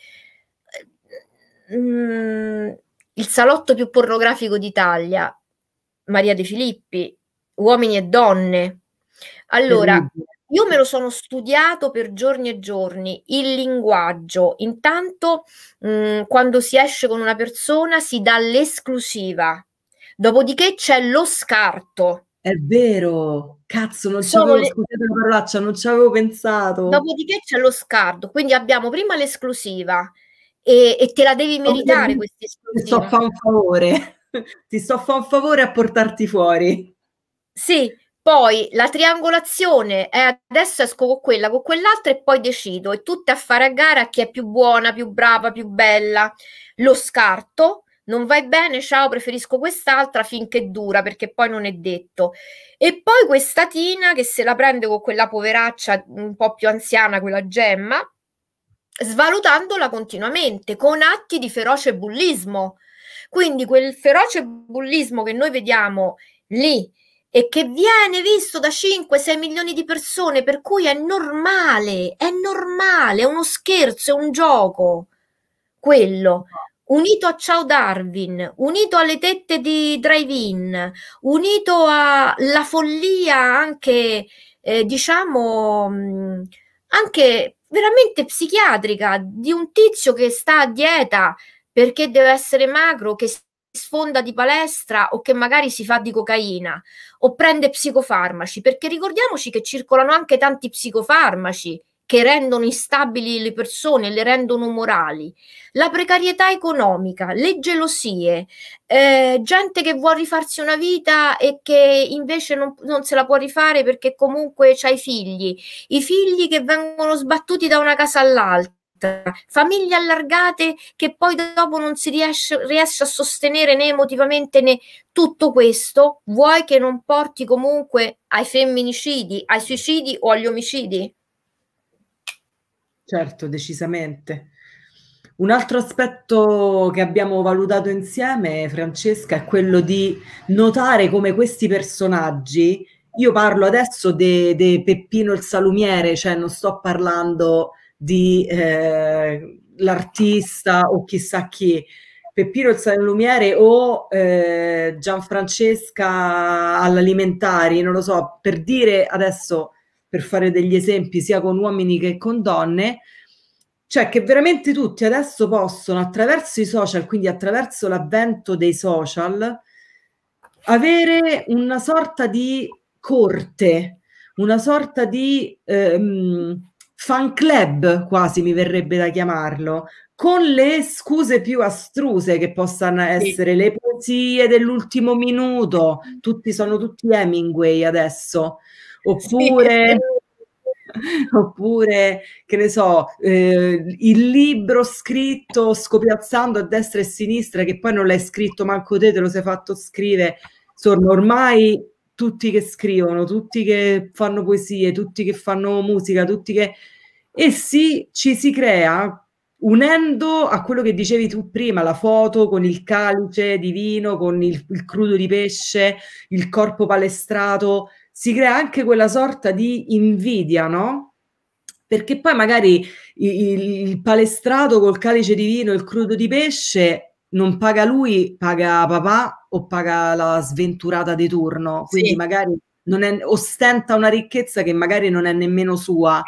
Eh, mm, il salotto più pornografico d'Italia, Maria De Filippi, uomini e donne. Allora, io me lo sono studiato per giorni e giorni, il linguaggio. Intanto, mh, mm, quando si esce con una persona, si dà l'esclusiva. Dopodiché c'è lo scarto. È vero, cazzo, non ci avevo, le... parolaccia, non ci avevo pensato. Dopodiché c'è lo scarto, quindi abbiamo prima l'esclusiva e, e te la devi meritare questa esclusiva. Ti sto a fare un favore, ti sto a fa un favore a portarti fuori. Sì, poi la triangolazione è adesso esco con quella, con quell'altra e poi decido. E tutte a fare a gara chi è più buona, più brava, più bella. Lo scarto, non vai bene, ciao, preferisco quest'altra finché dura, perché poi non è detto. E poi questa Tina che se la prende con quella poveraccia un po' più anziana, quella Gemma, svalutandola continuamente, con atti di feroce bullismo. Quindi quel feroce bullismo che noi vediamo lì e che viene visto da 5-6 milioni di persone, per cui è normale, è normale, è uno scherzo, è un gioco. Quello, unito a Ciao Darwin, unito alle tette di Drive-In, unito alla follia anche, eh, diciamo, mm, anche veramente psichiatrica di un tizio che sta a dieta perché deve essere magro, che sfonda di palestra o che magari si fa di cocaina o prende psicofarmaci, perché ricordiamoci che circolano anche tanti psicofarmaci che rendono instabili le persone, le rendono morali, la precarietà economica, le gelosie, eh, gente che vuole rifarsi una vita e che invece non, non se la può rifare perché comunque ha i figli, i figli che vengono sbattuti da una casa all'altra famiglie allargate che poi dopo non si riesce, riesce a sostenere né emotivamente né tutto questo, vuoi che non porti comunque ai femminicidi, ai suicidi o agli omicidi? Certo, decisamente. Un altro aspetto che abbiamo valutato insieme, Francesca, è quello di notare come questi personaggi, io parlo adesso di Peppino il salumiere, cioè non sto parlando di eh, l'artista o chissà chi. Peppino il San Lumiere o eh, Gianfrancesca all'alimentari, non lo so, per dire adesso, per fare degli esempi sia con uomini che con donne, cioè che veramente tutti adesso possono attraverso i social, quindi attraverso l'avvento dei social, avere una sorta di corte, una sorta di... Ehm, fan club quasi mi verrebbe da chiamarlo, con le scuse più astruse che possano essere sì. le poesie dell'ultimo minuto, tutti sono tutti Hemingway adesso, oppure... Sì. Oppure, che ne so, eh, il libro scritto scopiazzando a destra e a sinistra, che poi non l'hai scritto manco te, te lo sei fatto scrivere. sono ormai tutti che scrivono, tutti che fanno poesie, tutti che fanno musica, tutti che... E sì, ci si crea, unendo a quello che dicevi tu prima, la foto con il calice di vino, con il, il crudo di pesce, il corpo palestrato, si crea anche quella sorta di invidia, no? Perché poi magari il, il palestrato col calice di vino, il crudo di pesce non paga lui, paga papà o paga la sventurata di turno, quindi sì. magari è, ostenta una ricchezza che magari non è nemmeno sua.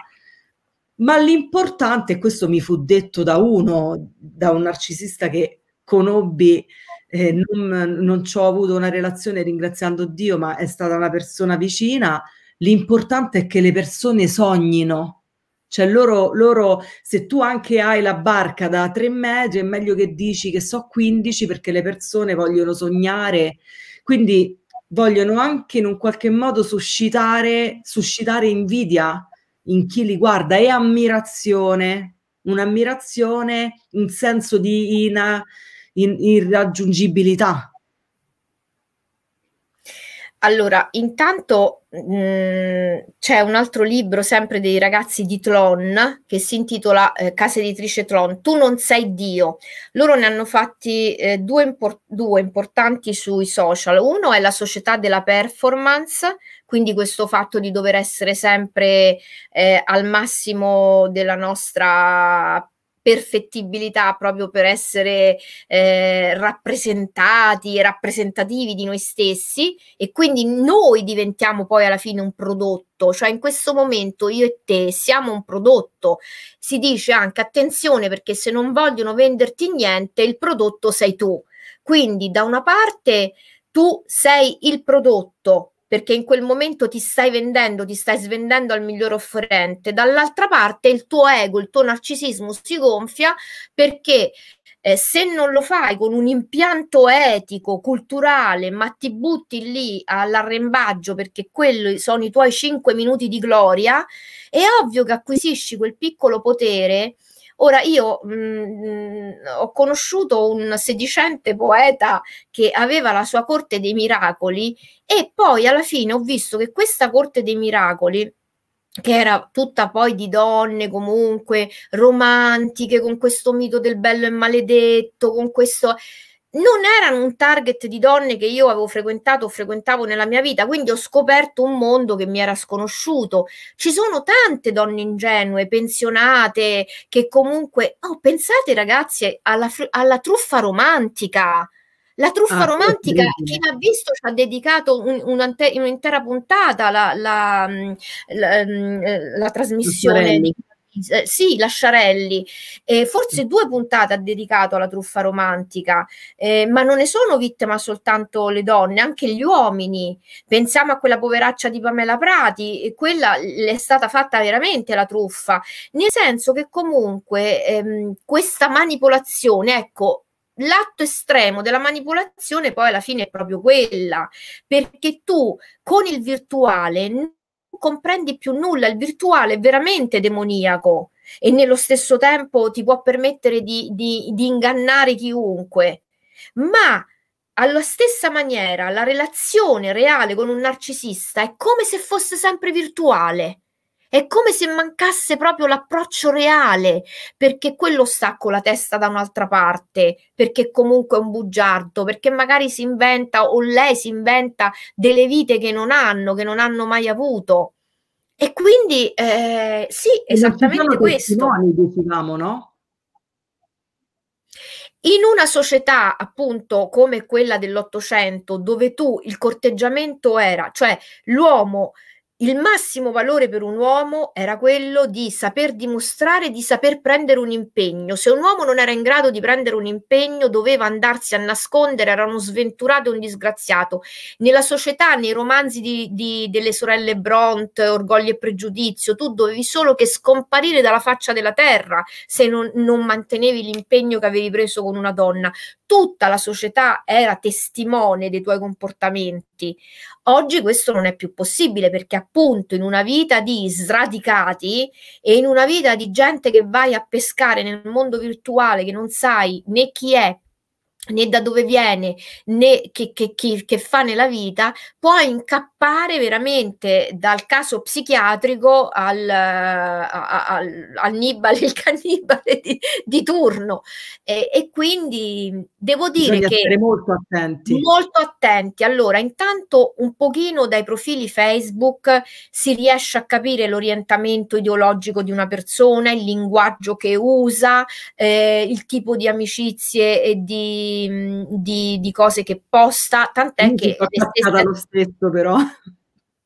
Ma l'importante, e questo mi fu detto da uno, da un narcisista che conobbi, eh, non, non ci ho avuto una relazione ringraziando Dio, ma è stata una persona vicina, l'importante è che le persone sognino cioè loro, loro, se tu anche hai la barca da tre metri, è meglio che dici che so 15 perché le persone vogliono sognare, quindi vogliono anche in un qualche modo suscitare, suscitare invidia in chi li guarda e ammirazione, un'ammirazione, un senso di ina, in, irraggiungibilità. Allora, intanto mh, mm, c'è un altro libro sempre dei ragazzi di Tlon che si intitola eh, Casa editrice Tlon, Tu non sei Dio. Loro ne hanno fatti eh, due, impor- due, importanti sui social. Uno è la società della performance, quindi questo fatto di dover essere sempre eh, al massimo della nostra perfettibilità proprio per essere eh, rappresentati e rappresentativi di noi stessi e quindi noi diventiamo poi alla fine un prodotto, cioè in questo momento io e te siamo un prodotto. Si dice anche attenzione perché se non vogliono venderti niente, il prodotto sei tu. Quindi da una parte tu sei il prodotto perché in quel momento ti stai vendendo, ti stai svendendo al miglior offerente, dall'altra parte il tuo ego, il tuo narcisismo si gonfia perché eh, se non lo fai con un impianto etico, culturale, ma ti butti lì all'arrembaggio perché quelli sono i tuoi cinque minuti di gloria, è ovvio che acquisisci quel piccolo potere Ora io mh, mm, ho conosciuto un sedicente poeta che aveva la sua corte dei miracoli e poi alla fine ho visto che questa corte dei miracoli che era tutta poi di donne comunque romantiche con questo mito del bello e maledetto, con questo non erano un target di donne che io avevo frequentato o frequentavo nella mia vita, quindi ho scoperto un mondo che mi era sconosciuto. Ci sono tante donne ingenue, pensionate, che comunque... Oh, pensate ragazzi alla, alla truffa romantica. La truffa ah, romantica, chi l'ha visto ci ha dedicato un, un, un'intera puntata la, la, mm, mm, la, la trasmissione di eh, sì, Lasciarelli, eh, forse due puntate ha dedicato alla truffa romantica, eh, ma non ne sono vittima soltanto le donne, anche gli uomini. Pensiamo a quella poveraccia di Pamela Prati, e quella le è stata fatta veramente la truffa, nel senso che comunque ehm, questa manipolazione, ecco, l'atto estremo della manipolazione poi alla fine è proprio quella, perché tu con il virtuale comprendi più nulla, il virtuale è veramente demoniaco e nello stesso tempo ti può permettere di, di, di ingannare chiunque. Ma alla stessa maniera la relazione reale con un narcisista è come se fosse sempre virtuale è come se mancasse proprio l'approccio reale, perché quello sta con la testa da un'altra parte, perché comunque è un bugiardo, perché magari si inventa o lei si inventa delle vite che non hanno, che non hanno mai avuto. E quindi eh, sì, esattamente questo. Dicevamo, no? In una società appunto come quella dell'Ottocento, dove tu il corteggiamento era, cioè l'uomo il massimo valore per un uomo era quello di saper dimostrare di saper prendere un impegno. Se un uomo non era in grado di prendere un impegno, doveva andarsi a nascondere, era uno sventurato e un disgraziato. Nella società, nei romanzi di, di, delle sorelle Bront, Orgoglio e Pregiudizio, tu dovevi solo che scomparire dalla faccia della terra se non, non mantenevi l'impegno che avevi preso con una donna. Tutta la società era testimone dei tuoi comportamenti tutti. Oggi questo non è più possibile perché appunto in una vita di sradicati e in una vita di gente che vai a pescare nel mondo virtuale che non sai né chi è né da dove viene né che, che, che, che, fa nella vita, può incappare veramente dal caso psichiatrico al, eh, al, al nibale, il cannibale di, di turno. E, e, quindi devo dire Bisogna che... molto attenti. Molto attenti. Allora, intanto un pochino dai profili Facebook si riesce a capire l'orientamento ideologico di una persona, il linguaggio che usa, eh, il tipo di amicizie e di di, di, cose che posta, tant'è Mi che... Ci stesse... lo stesso però.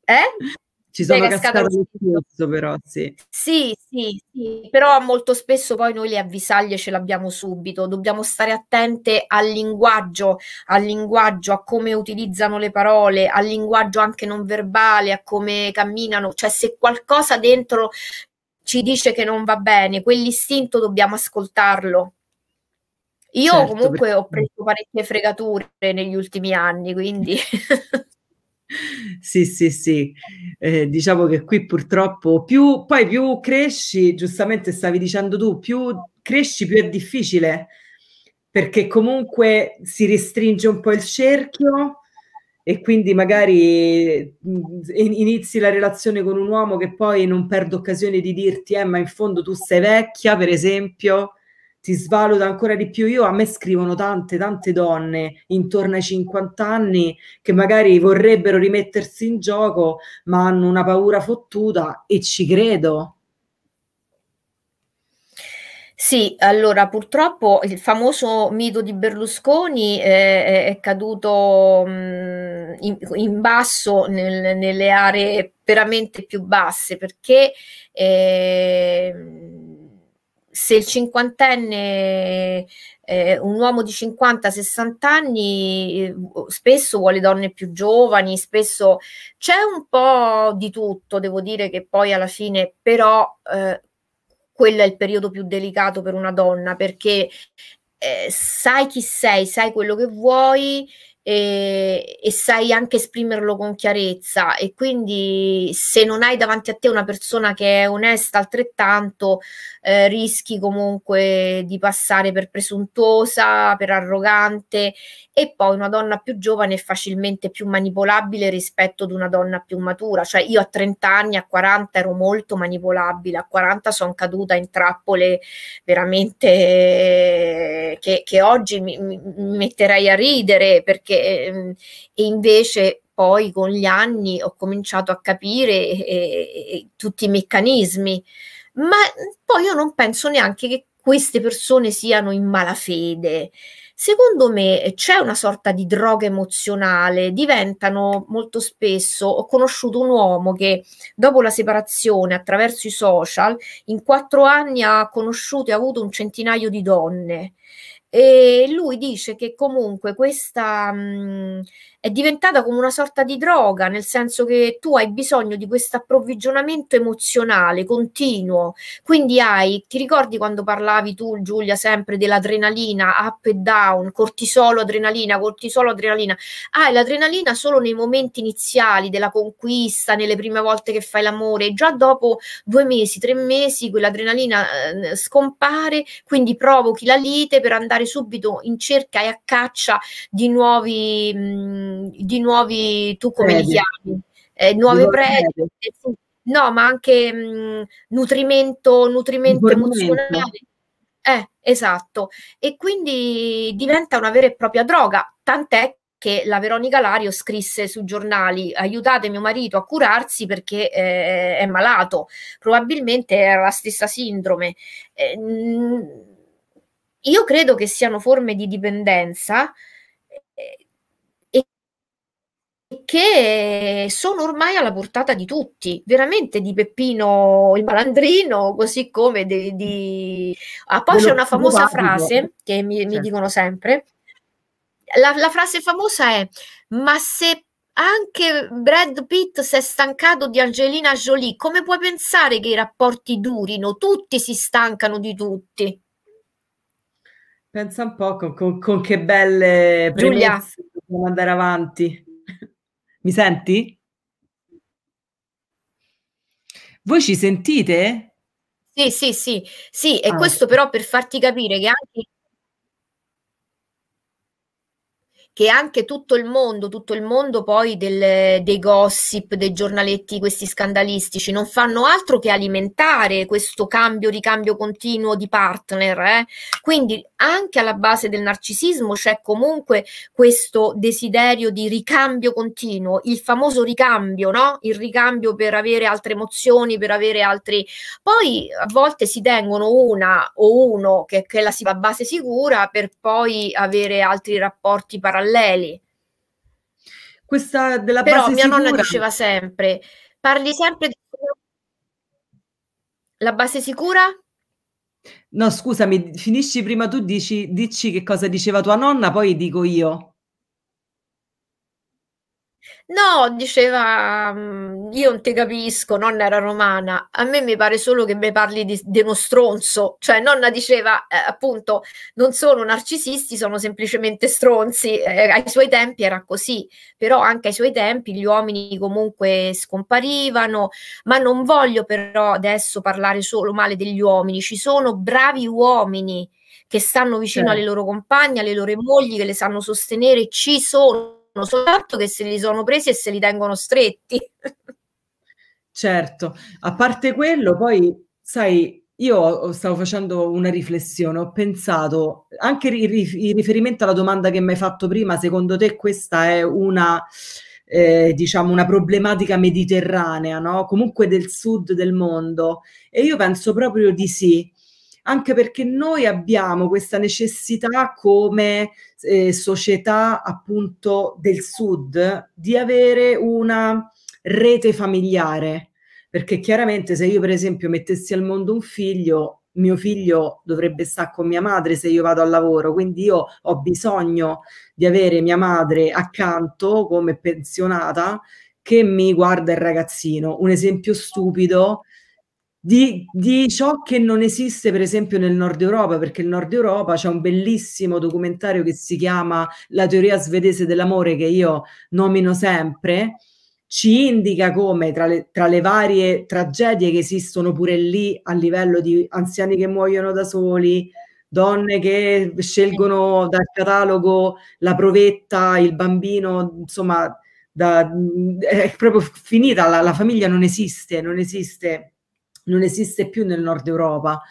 Eh? Ci sono cascate lo stesso però, sì. Sì, sì, sì, però molto spesso poi noi le avvisaglie ce l'abbiamo subito, dobbiamo stare attente al linguaggio, al linguaggio, a come utilizzano le parole, al linguaggio anche non verbale, a come camminano, cioè se qualcosa dentro ci dice che non va bene, quell'istinto dobbiamo ascoltarlo io certo, comunque perché... ho preso parecchie fregature negli ultimi anni, quindi... sì, sì, sì. Eh, diciamo che qui purtroppo più, poi più cresci, giustamente stavi dicendo tu, più cresci più è difficile, perché comunque si restringe un po' il cerchio e quindi magari inizi la relazione con un uomo che poi non perde occasione di dirti eh ma in fondo tu sei vecchia per esempio ti svaluta ancora di più. Io a me scrivono tante, tante donne intorno ai 50 anni che magari vorrebbero rimettersi in gioco, ma hanno una paura fottuta e ci credo. Sì, allora purtroppo il famoso mito di Berlusconi eh, è caduto mh, mm, in, in, basso nel, nelle aree veramente più basse perché eh, se il cinquantenne, eh, un uomo di 50-60 anni, eh, spesso vuole donne più giovani, spesso c'è un po' di tutto, devo dire che poi alla fine però eh, quello è il periodo più delicato per una donna perché eh, sai chi sei, sai quello che vuoi e, e, sai anche esprimerlo con chiarezza e quindi se non hai davanti a te una persona che è onesta altrettanto eh, rischi comunque di passare per presuntuosa, per arrogante e poi una donna più giovane è facilmente più manipolabile rispetto ad una donna più matura, cioè io a 30 anni, a 40 ero molto manipolabile, a 40 sono caduta in trappole veramente eh, che, che oggi mi, mi metterei a ridere perché che ehm, e invece poi con gli anni ho cominciato a capire eh, tutti i meccanismi, ma mhmm, poi io non penso neanche che queste persone siano in malafede. Secondo me eh, c'è una sorta di droga emozionale, diventano molto spesso, ho conosciuto un uomo che dopo la separazione attraverso i social in quattro anni ha conosciuto e avuto un centinaio di donne e lui dice che comunque questa, mhmm, è diventata come una sorta di droga, nel senso che tu hai bisogno di questo approvvigionamento emozionale continuo. Quindi hai, ti ricordi quando parlavi tu, Giulia, sempre dell'adrenalina up e down, cortisolo, adrenalina, cortisolo, adrenalina. Hai l'adrenalina solo nei momenti iniziali della conquista, nelle prime volte che fai l'amore, già dopo due mesi, tre mesi, quell'adrenalina eh, scompare, quindi provochi la lite per andare subito in cerca e a caccia di nuovi. Mh, mm, Mhmm, di nuovi, tu come predi. li chiami? Eh, nuove prede, eh, no, ma anche mh, mhmm, nutrimento, nutrimento emozionale. Eh, esatto. E quindi diventa una vera e propria droga, tant'è che la Veronica Lario scrisse sui giornali aiutate mio marito a curarsi perché eh, è malato, probabilmente era la stessa sindrome. Eh, mh, io credo che siano forme di dipendenza che sono ormai alla portata di tutti, veramente di Peppino il malandrino, così come di... di... Ah, poi c'è una famosa frase che mi, certo. mi dicono sempre, la, la, frase famosa è ma se anche Brad Pitt si è stancato di Angelina Jolie, come puoi pensare che i rapporti durino? Tutti si stancano di tutti. Pensa un po' con, con, con che belle Giulia. andare avanti. Mi senti? Voi ci sentite? Sì, sì, sì, sì, e ah. questo però per farti capire che anche che anche tutto il mondo, tutto il mondo poi del, dei gossip, dei giornaletti, questi scandalistici, non fanno altro che alimentare questo cambio, ricambio continuo di partner. Eh? Quindi anche alla base del narcisismo c'è comunque questo desiderio di ricambio continuo, il famoso ricambio, no? il ricambio per avere altre emozioni, per avere altri... Poi a volte si tengono una o uno, che, che è la base sicura, per poi avere altri rapporti paralleli paralleli. Questa della Però mia sicura. nonna diceva sempre, parli sempre di... La base sicura? No, scusami, finisci prima tu, dici, dici che cosa diceva tua nonna, poi dico io. No, diceva mm, io non ti capisco, nonna era romana, a me mi pare solo che mi parli di s uno stronzo". Cioè nonna diceva, ehm, appunto: "Non sono narcisisti, sono semplicemente stronzi". Ehm, ai suoi tempi era così, però anche ai suoi tempi gli uomini comunque scomparivano, ma non voglio però adesso parlare solo male degli uomini, ci sono bravi uomini che stanno vicino alle loro compagne, alle loro mogli, che le sanno sostenere, ci sono soltanto che se li sono presi e se li tengono stretti. certo, a parte quello, poi sai, io stavo facendo una riflessione, ho pensato anche in riferimento alla domanda che mi hai fatto prima, secondo te questa è una, eh, diciamo, una problematica mediterranea, no? comunque del sud del mondo? E io penso proprio di sì, anche perché noi abbiamo questa necessità come eh, società appunto del sud di avere una rete familiare, perché chiaramente se io per esempio mettessi al mondo un figlio, mio figlio dovrebbe stare con mia madre se io vado al lavoro, quindi io ho bisogno di avere mia madre accanto come pensionata che mi guarda il ragazzino. Un esempio stupido, di, di, ciò che non esiste per esempio nel nord Europa, perché il nord Europa c'è un bellissimo documentario che si chiama La teoria svedese dell'amore che io nomino sempre, ci indica come tra le, tra le varie tragedie che esistono pure lì a livello di anziani che muoiono da soli, donne che scelgono dal catalogo la provetta, il bambino, insomma, da, è proprio finita, la, la famiglia non esiste, non esiste non esiste più nel nord Europa.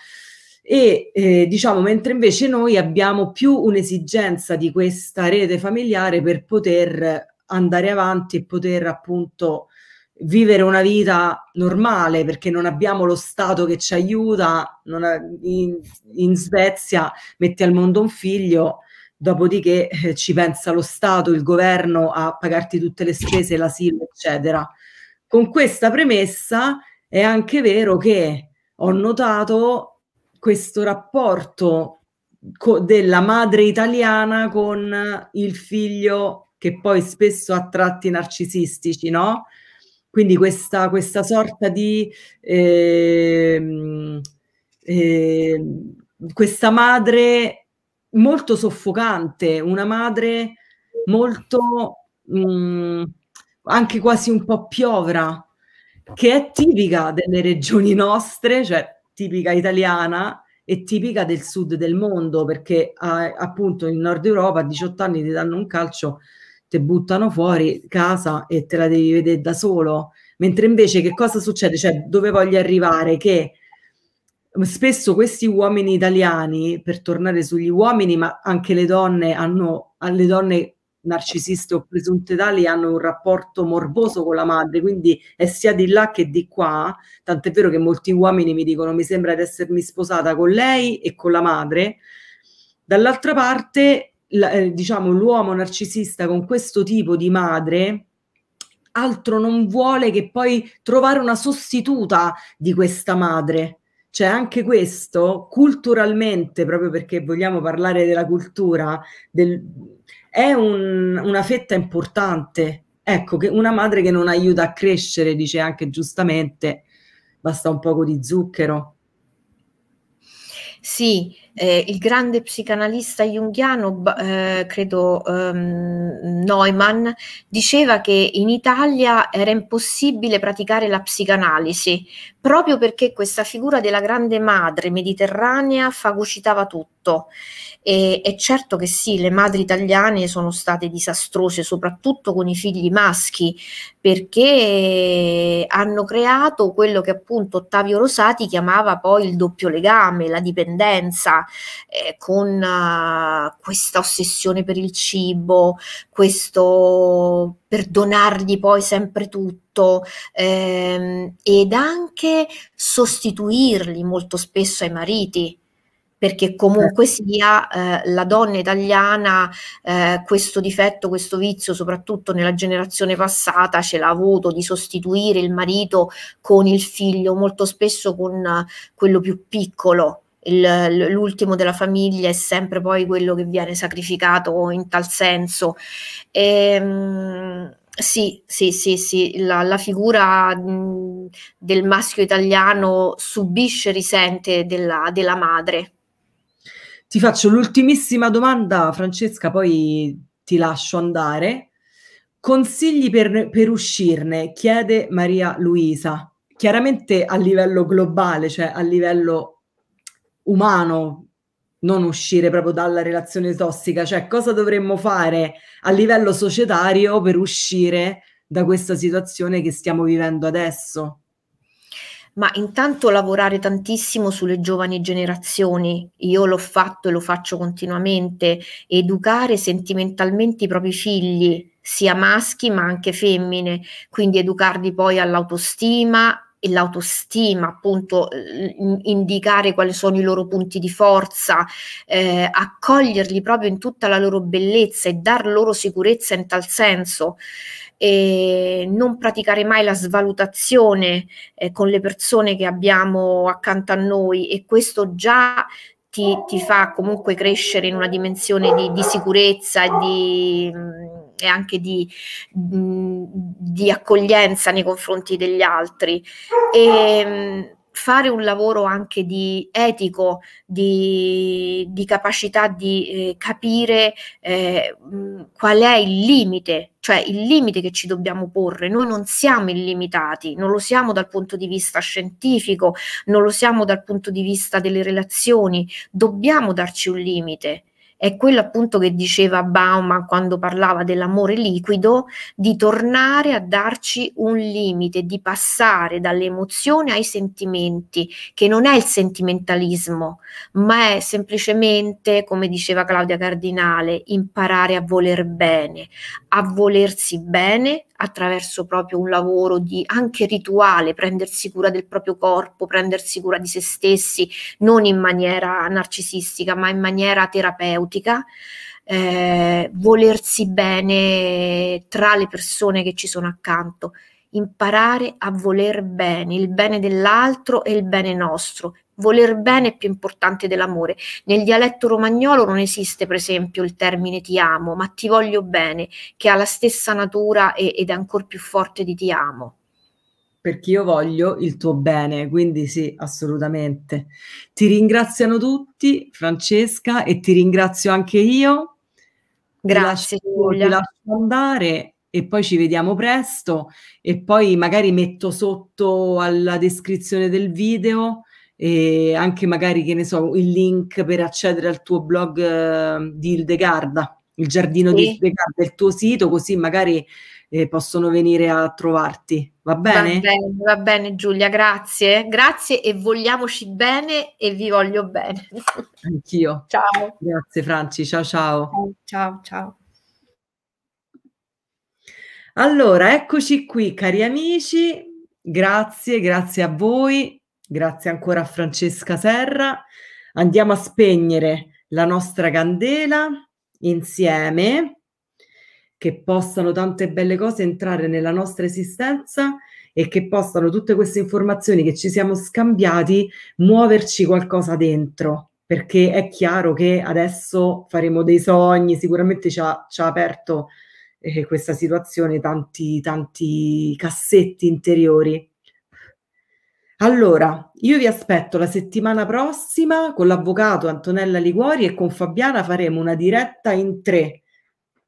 E eh, diciamo, mentre invece noi abbiamo più un'esigenza di questa rete familiare per poter andare avanti e poter appunto vivere una vita normale perché non abbiamo lo Stato che ci aiuta. Ha, in, in, Svezia metti al mondo un figlio, dopodiché eh, ci pensa lo Stato, il governo a pagarti tutte le spese, l'asilo, eccetera. Con questa premessa è anche vero che ho notato questo rapporto co- della madre italiana con il figlio che poi spesso ha tratti narcisistici, no? Quindi questa, questa sorta di... Eh, eh, questa madre molto soffocante, una madre molto mh, mm, anche quasi un po' piovra, che è tipica delle regioni nostre, cioè tipica italiana e tipica del sud del mondo, perché eh, appunto in Nord Europa a 18 anni ti danno un calcio, te buttano fuori casa e te la devi vedere da solo. Mentre invece che cosa succede? Cioè, dove voglio arrivare? Che spesso questi uomini italiani, per tornare sugli uomini, ma anche le donne hanno, alle donne narcisiste o presunte tali hanno un rapporto morboso con la madre, quindi è sia di là che di qua, tant'è vero che molti uomini mi dicono mi sembra di essermi sposata con lei e con la madre. Dall'altra parte, la, eh, diciamo, l'uomo narcisista con questo tipo di madre altro non vuole che poi trovare una sostituta di questa madre. Cioè anche questo culturalmente, proprio perché vogliamo parlare della cultura, del, è un, una fetta importante. Ecco, che una madre che non aiuta a crescere, dice anche giustamente, basta un poco di zucchero. Sì, eh, il grande psicanalista junghiano, eh, credo ehm, Neumann, diceva che in Italia era impossibile praticare la psicanalisi proprio perché questa figura della grande madre mediterranea fagocitava tutto. E, è certo che sì, le madri italiane sono state disastrose, soprattutto con i figli maschi, perché hanno creato quello che appunto Ottavio Rosati chiamava poi il doppio legame, la dipendenza eh, con uh, questa ossessione per il cibo, questo perdonargli poi sempre tutto ehm, ed anche sostituirli molto spesso ai mariti perché comunque certo. sia eh, la donna italiana eh, questo difetto, questo vizio, soprattutto nella generazione passata, ce l'ha avuto di sostituire il marito con il figlio, molto spesso con eh, quello più piccolo, il, l'ultimo della famiglia è sempre poi quello che viene sacrificato in tal senso. E, ehm, sì, sì, sì, sì, la, la figura mh, del maschio italiano subisce, risente della, della madre. Ti faccio l'ultimissima domanda, Francesca, poi ti lascio andare. Consigli per, per uscirne, chiede Maria Luisa chiaramente a livello globale, cioè a livello umano non uscire proprio dalla relazione tossica, cioè cosa dovremmo fare a livello societario per uscire da questa situazione che stiamo vivendo adesso? Ma intanto lavorare tantissimo sulle giovani generazioni, io l'ho fatto e lo faccio continuamente, educare sentimentalmente i propri figli, sia maschi ma anche femmine, quindi educarli poi all'autostima, l'autostima, appunto eh, indicare quali sono i loro punti di forza, eh, accoglierli proprio in tutta la loro bellezza e dar loro sicurezza in tal senso. E non praticare mai la svalutazione eh, con le persone che abbiamo accanto a noi e questo già ti, ti fa comunque crescere in una dimensione di, di sicurezza e di... Mh, mm, e anche di, di accoglienza nei confronti degli altri. E, fare un lavoro anche di etico, di, di capacità di eh, capire eh, qual è il limite, cioè il limite che ci dobbiamo porre. Noi non siamo illimitati, non lo siamo dal punto di vista scientifico, non lo siamo dal punto di vista delle relazioni, dobbiamo darci un limite è quello appunto che diceva Bauman quando parlava dell'amore liquido, di tornare a darci un limite, di passare dall'emozione ai sentimenti, che non è il sentimentalismo, ma è semplicemente, come diceva Claudia Cardinale, imparare a voler bene, a volersi bene attraverso proprio un lavoro di anche rituale, prendersi cura del proprio corpo, prendersi cura di se stessi, non in maniera narcisistica, ma in maniera terapeutica autentica, eh, volersi bene tra le persone che ci sono accanto, imparare a voler bene, il bene dell'altro e il bene nostro. Voler bene è più importante dell'amore. Nel dialetto romagnolo non esiste, per esempio, il termine ti amo, ma ti voglio bene, che ha la stessa natura ed è ancora più forte di ti amo perché io voglio il tuo bene, quindi sì, assolutamente. Ti ringraziano tutti, Francesca, e ti ringrazio anche io. Grazie, ti lascio, Giulia. Ti lascio andare e poi ci vediamo presto e poi magari metto sotto alla descrizione del video e anche magari, che ne so, il link per accedere al tuo blog eh, di Ildegarda, il giardino sì. di Ildegarda, il tuo sito, così magari eh, possono venire a trovarti. Va bene? Va bene, va bene Giulia, grazie. Grazie e vogliamoci bene e vi voglio bene. Anch'io. Ciao. Grazie Franci, ciao ciao. Ciao ciao. Allora, eccoci qui cari amici, grazie, grazie a voi, grazie ancora a Francesca Serra. Andiamo a spegnere la nostra candela insieme che possano tante belle cose entrare nella nostra esistenza e che possano tutte queste informazioni che ci siamo scambiati muoverci qualcosa dentro. Perché è chiaro che adesso faremo dei sogni, sicuramente ci ha, ci ha aperto eh, questa situazione tanti, tanti cassetti interiori. Allora, io vi aspetto la settimana prossima con l'avvocato Antonella Liguori e con Fabiana faremo una diretta in tre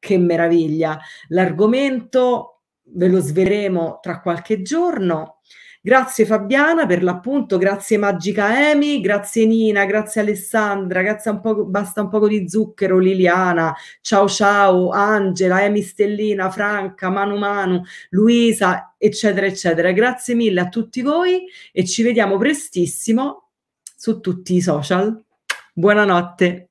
che meraviglia. L'argomento ve lo sveremo tra qualche giorno. Grazie Fabiana per l'appunto, grazie Magica Emi, grazie Nina, grazie Alessandra, grazie un po', basta un po' di zucchero, Liliana, ciao ciao, Angela, Emi Stellina, Franca, Manu Manu, Luisa, eccetera, eccetera. Grazie mille a tutti voi e ci vediamo prestissimo su tutti i social. Buonanotte.